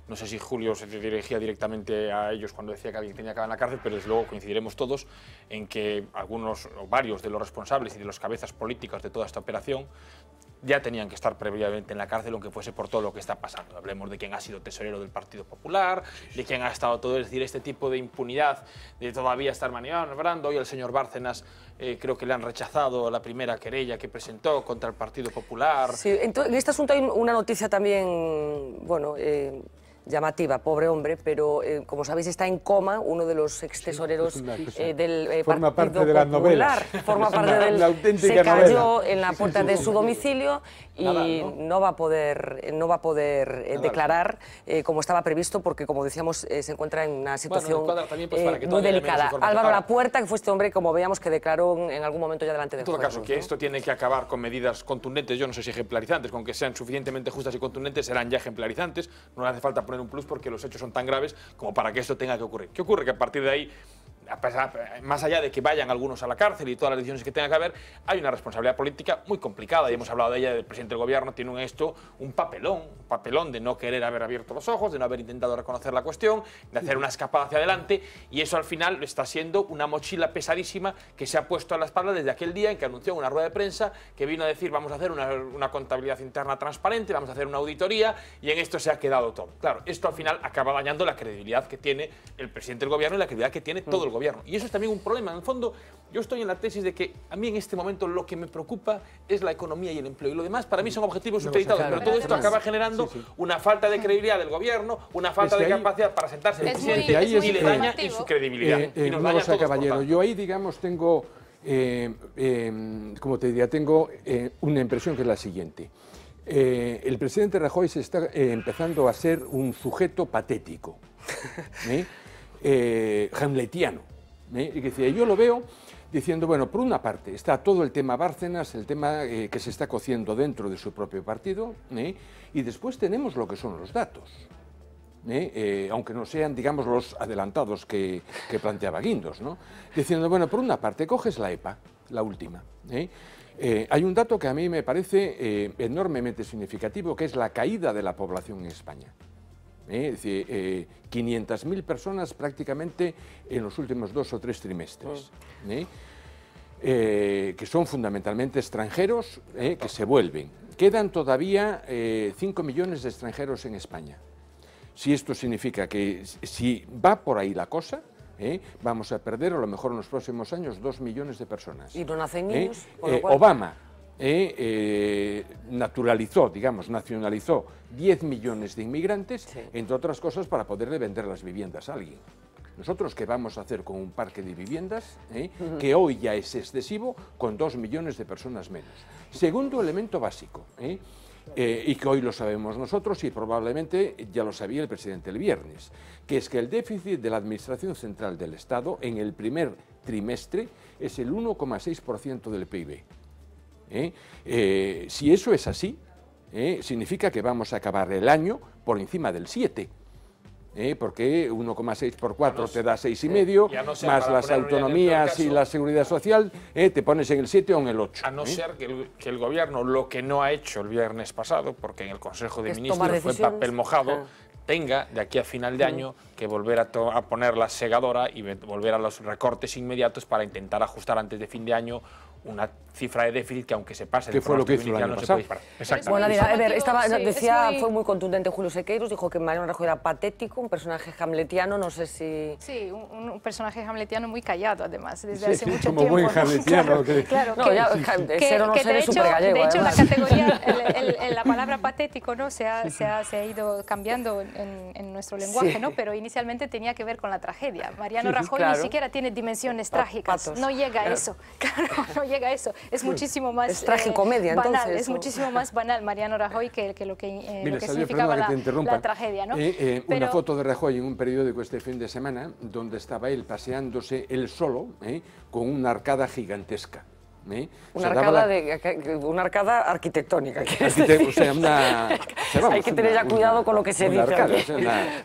No sé si Julio se dirigía directamente a ellos cuando decía que alguien tenía que acabar en la cárcel, pero desde luego coincidiremos todos en que algunos o varios de los responsables y de las cabezas políticas de toda esta operación ya tenían que estar previamente en la cárcel, aunque fuese por todo lo que está pasando. Hablemos de quién ha sido tesorero del Partido Popular, de quién ha estado todo, es decir, este tipo de impunidad, de todavía estar maniobrando. Hoy el señor Bárcenas eh, creo que le han rechazado la primera querella que presentó contra el Partido Popular. Sí, en, este asunto hay una noticia también, bueno... Eh, llamativa, pobre hombre, pero eh, como sabéis está en coma, uno de los ex eh, del eh, forma parte de Popular, la se cayó en la puerta de su domicilio y ¿no? va a poder, no va a poder eh, declarar eh, como estaba previsto porque, como decíamos, eh, se encuentra en una situación pues, muy delicada. Álvaro puerta que fue este hombre, como veíamos, que declaró en algún momento ya delante de En todo caso, que esto tiene que acabar con medidas contundentes, yo no sé si ejemplarizantes, con que sean suficientemente justas y contundentes, serán ya ejemplarizantes, no hace falta poner un plus porque los hechos son tan graves como para que esto tenga que ocurrir. ¿Qué ocurre? Que a partir de ahí más allá de que vayan algunos a la cárcel y todas las decisiones que tenga que haber, hay una responsabilidad política muy complicada y hemos hablado de ella, del presidente del gobierno tiene un esto, un papelón, un papelón de no querer haber abierto los ojos, de no haber intentado reconocer la cuestión, de hacer una escapada hacia adelante y eso al final está siendo una mochila pesadísima que se ha puesto a la espalda desde aquel día en que anunció una rueda de prensa que vino a decir vamos a hacer una, una contabilidad interna transparente, vamos a hacer una auditoría y en esto se ha quedado todo. Claro, esto al final acaba dañando la credibilidad que tiene el presidente del gobierno y la credibilidad que tiene todo el gobierno. Y eso es también un problema. En el fondo, yo estoy en la tesis de que a mí en este momento lo que me preocupa es la economía y el empleo. Y lo demás para mí son objetivos supeditados. Pero todo esto acaba generando una falta de credibilidad del gobierno, una falta de capacidad para sentarse el presidente y le daña su credibilidad. Eh, eh, yo ahí, digamos, tengo, eh, como te diría, tengo una impresión que es la siguiente. el presidente Rajoy se está empezando a ser un sujeto patético. Eh, hamletiano. ¿eh? Y decía, yo lo veo diciendo, bueno, por una parte está todo el tema Bárcenas, el tema eh, que se está cociendo dentro de su propio partido, y después tenemos lo que son los datos. aunque no sean, digamos, los adelantados que, planteaba Guindos, ¿no? Diciendo, bueno, por una parte, coges la EPA, la última. hay un dato que a mí me parece enormemente significativo, que es la caída de la población en España eh, eh, 500.000 personas prácticamente en los últimos dos o tres trimestres, ¿eh? Eh, que son fundamentalmente extranjeros ¿eh? que se vuelven. Quedan todavía 5 millones de extranjeros en España. Si esto significa que si va por ahí la cosa, vamos a perder a lo mejor en los próximos años 2 millones de personas. ¿Y no nacen niños? Obama e, eh, naturalizó, digamos, nacionalizó 10 millones de inmigrantes, entre otras cosas, para poderle vender las viviendas a alguien. Nosotros qué vamos a hacer con un parque de viviendas eh, que hoy ya es excesivo con 2 millones de personas menos. Segundo elemento básico. Eh, y que hoy lo sabemos nosotros y probablemente ya lo sabía el presidente el viernes, que es que el déficit de la Administración Central del Estado en el primer trimestre es el 1,6% del PIB. ¿eh? Eh, si eso es así, ¿eh? significa que vamos a acabar el año por encima del 7. Porque 1,6 por 4 te da 6,5, no más las autonomías y la seguridad social, te pones en el 7 o en el 8. A no ser que el, gobierno, lo que no ha hecho el viernes pasado, porque en el Consejo de Ministros fue papel mojado, ah. tenga de aquí a final de mm. año que volver a, a, poner la segadora y volver a los recortes inmediatos para intentar ajustar antes de fin de año una cifra de déficit que aunque se pase ¿Qué fue lo que hizo el año Bueno, a ver, estaba, decía, fue muy contundente Julio Sequeiros, dijo que Mariano Rajoy era patético, un personaje hamletiano, no sé si... Sí, un, personaje hamletiano muy callado, además, desde hace mucho mucho como tiempo. hamletiano. Claro, que, de hecho, de hecho la categoría, la palabra patético, ¿no? Se ha, se ha, ido cambiando en, nuestro lenguaje, ¿no? Pero inicialmente tenía que ver con la tragedia. Mariano Rajoy ni siquiera tiene dimensiones trágicas, no llega a eso. Claro, no llega llega eso. Es hmm. muchísimo más... Es eh, Es muchísimo más banal Mariano Rajoy que, lo que, eh, significaba la, tragedia. ¿no? Eh, una foto de Rajoy en un periódico este fin de semana donde estaba él paseándose él solo con una arcada gigantesca. Una, arcada arquitectónica. Hay que tener ya cuidado con lo que se dice.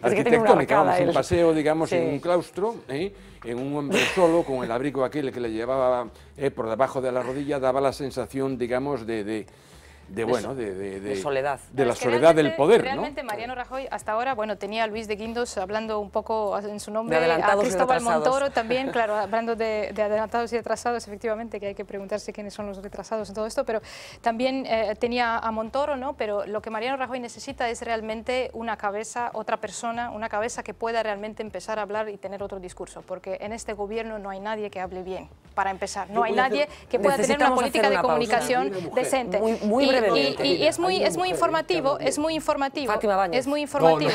arquitectónica, el... un ¿eh? paseo, digamos, en un claustro, ¿eh? en un hombre solo, con el abrigo aquel que le llevaba eh, por debajo de la rodilla, daba la sensación, digamos, de de bueno de, soledad de la soledad del poder realmente Mariano Rajoy hasta ahora bueno tenía a Luis de Guindos hablando un poco en su nombre a Cristóbal Montoro también claro hablando de, adelantados y retrasados efectivamente que hay que preguntarse quiénes son los retrasados en todo esto pero también eh, tenía a Montoro no pero lo que Mariano Rajoy necesita es realmente una cabeza otra persona una cabeza que pueda realmente empezar a hablar y tener otro discurso porque en este gobierno no hay nadie que hable bien para empezar no hay nadie que pueda tener una política de comunicación decente muy, y, es muy, es muy informativo, es muy informativo. Es muy informativo.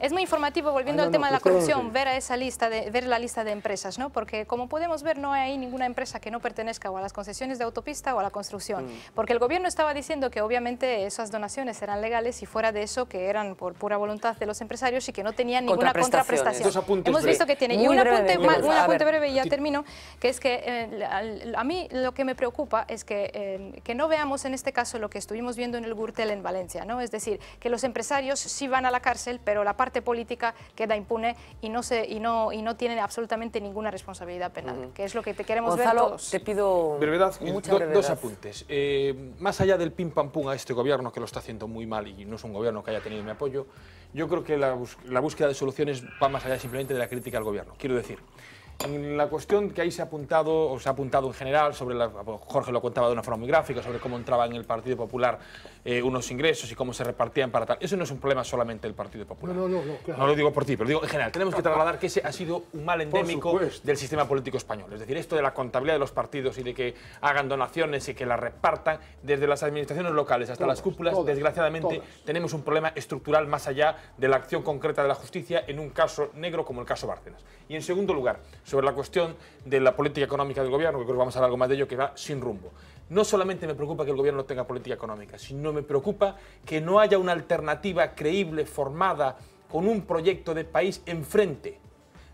Es muy informativo, volviendo al tema de la corrupción, ver a esa lista de, ver la lista de empresas, ¿no? Porque como podemos ver, no hay ninguna empresa que no pertenezca a las concesiones de autopista o a la construcción. Mm. Porque el gobierno estaba diciendo que obviamente esas donaciones eran legales y fuera de eso que eran por pura voluntad de los empresarios y que no tenían ninguna contraprestación. Hemos visto que tiene. y un apunte, breve, y ya termino, que es que eh, a, mí lo que me preocupa es que, eh, que no veamos en este caso lo que estuvimos viendo en el Gürtel en Valencia, ¿no? Es decir, que los empresarios sí van a la cárcel, pero la parte política queda impune y no, se, y no, y no tienen absolutamente ninguna responsabilidad penal, que es lo que te queremos ver todos. te pido eh, dos apuntes. Eh, más allá del pim pam pum a este gobierno, que lo está haciendo muy mal y no es un gobierno que haya tenido mi apoyo, yo creo que la, la búsqueda de soluciones va más allá simplemente de la crítica al gobierno. Quiero decir, en la cuestión que ahí se ha apuntado, o se ha apuntado en general, sobre la, Jorge lo contaba de una forma muy gráfica, sobre cómo entraba en el Partido Popular eh, unos ingresos y cómo se repartían para tal. Eso no es un problema solamente del Partido Popular. No, no, no, claro. no lo digo por ti, pero digo en general. Tenemos que trasladar que ese ha sido un mal endémico del sistema político español. Es decir, esto de la contabilidad de los partidos y de que hagan donaciones y que las repartan desde las administraciones locales hasta las cúpulas, desgraciadamente tenemos un problema estructural más allá de la acción concreta de la justicia en un caso negro como el caso Bárcenas. Y en segundo lugar, sobre la cuestión de la política económica del gobierno, que creo que vamos a hablar algo más de ello, que va sin rumbo no solamente me preocupa que el gobierno tenga política económica, sino me preocupa que no haya una alternativa creíble, formada, con un proyecto de país enfrente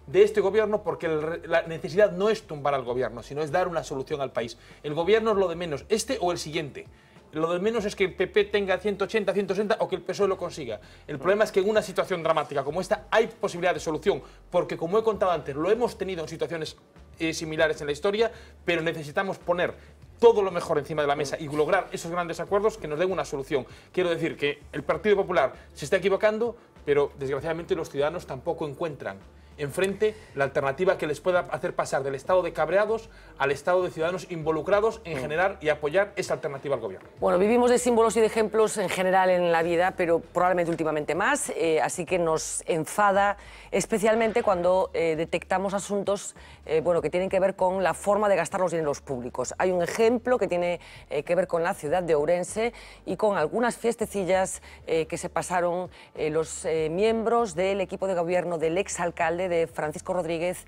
de este gobierno, porque la necesidad no es tumbar al gobierno, sino es dar una solución al país. El gobierno es lo de menos, este o el siguiente. Lo de menos es que el PP tenga 180, 160 o que el PSOE lo consiga. El problema es que en una situación dramática como esta hay posibilidad de solución, porque como he contado antes, lo hemos tenido en situaciones eh, similares en la historia, pero necesitamos poner todo lo mejor encima de la mesa y lograr esos grandes acuerdos que nos den una solución. Quiero decir que el Partido Popular se está equivocando, pero desgraciadamente los ciudadanos tampoco encuentran enfrente la alternativa que les pueda hacer pasar del estado de cabreados al estado de ciudadanos involucrados en mm. generar y apoyar esa alternativa al gobierno. Bueno, vivimos de símbolos y de ejemplos en general en la vida, pero probablemente últimamente más, eh, así que nos enfada especialmente cuando eh, detectamos asuntos eh, bueno, que tienen que ver con la forma de gastar los dineros públicos. Hay un ejemplo que tiene eh, que ver con la ciudad de Ourense y con algunas fiestecillas que se pasaron los miembros del equipo de gobierno del exalcalde de Francisco Rodríguez,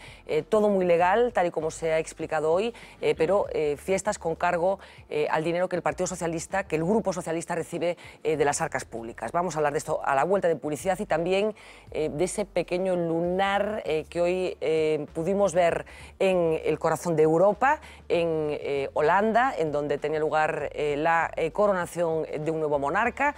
todo muy legal, tal y como se ha explicado hoy, pero fiestas con cargo al dinero que el Partido Socialista, que el Grupo Socialista recibe de las arcas públicas. Vamos a hablar de esto a la vuelta de publicidad y también de ese pequeño lunar eh, que hoy eh, pudimos ver en el corazón de Europa, en eh, Holanda, en donde tenía lugar la coronación de un nuevo monarca.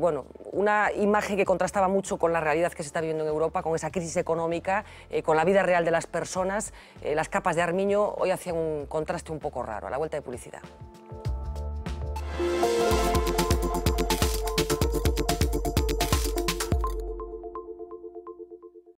bueno, una imagen que contrastaba mucho con la realidad que se está viviendo en Europa, con esa crisis económica, con la vida real de las personas. las capas de Armiño hoy hacían un contraste un poco raro, a la vuelta de publicidad.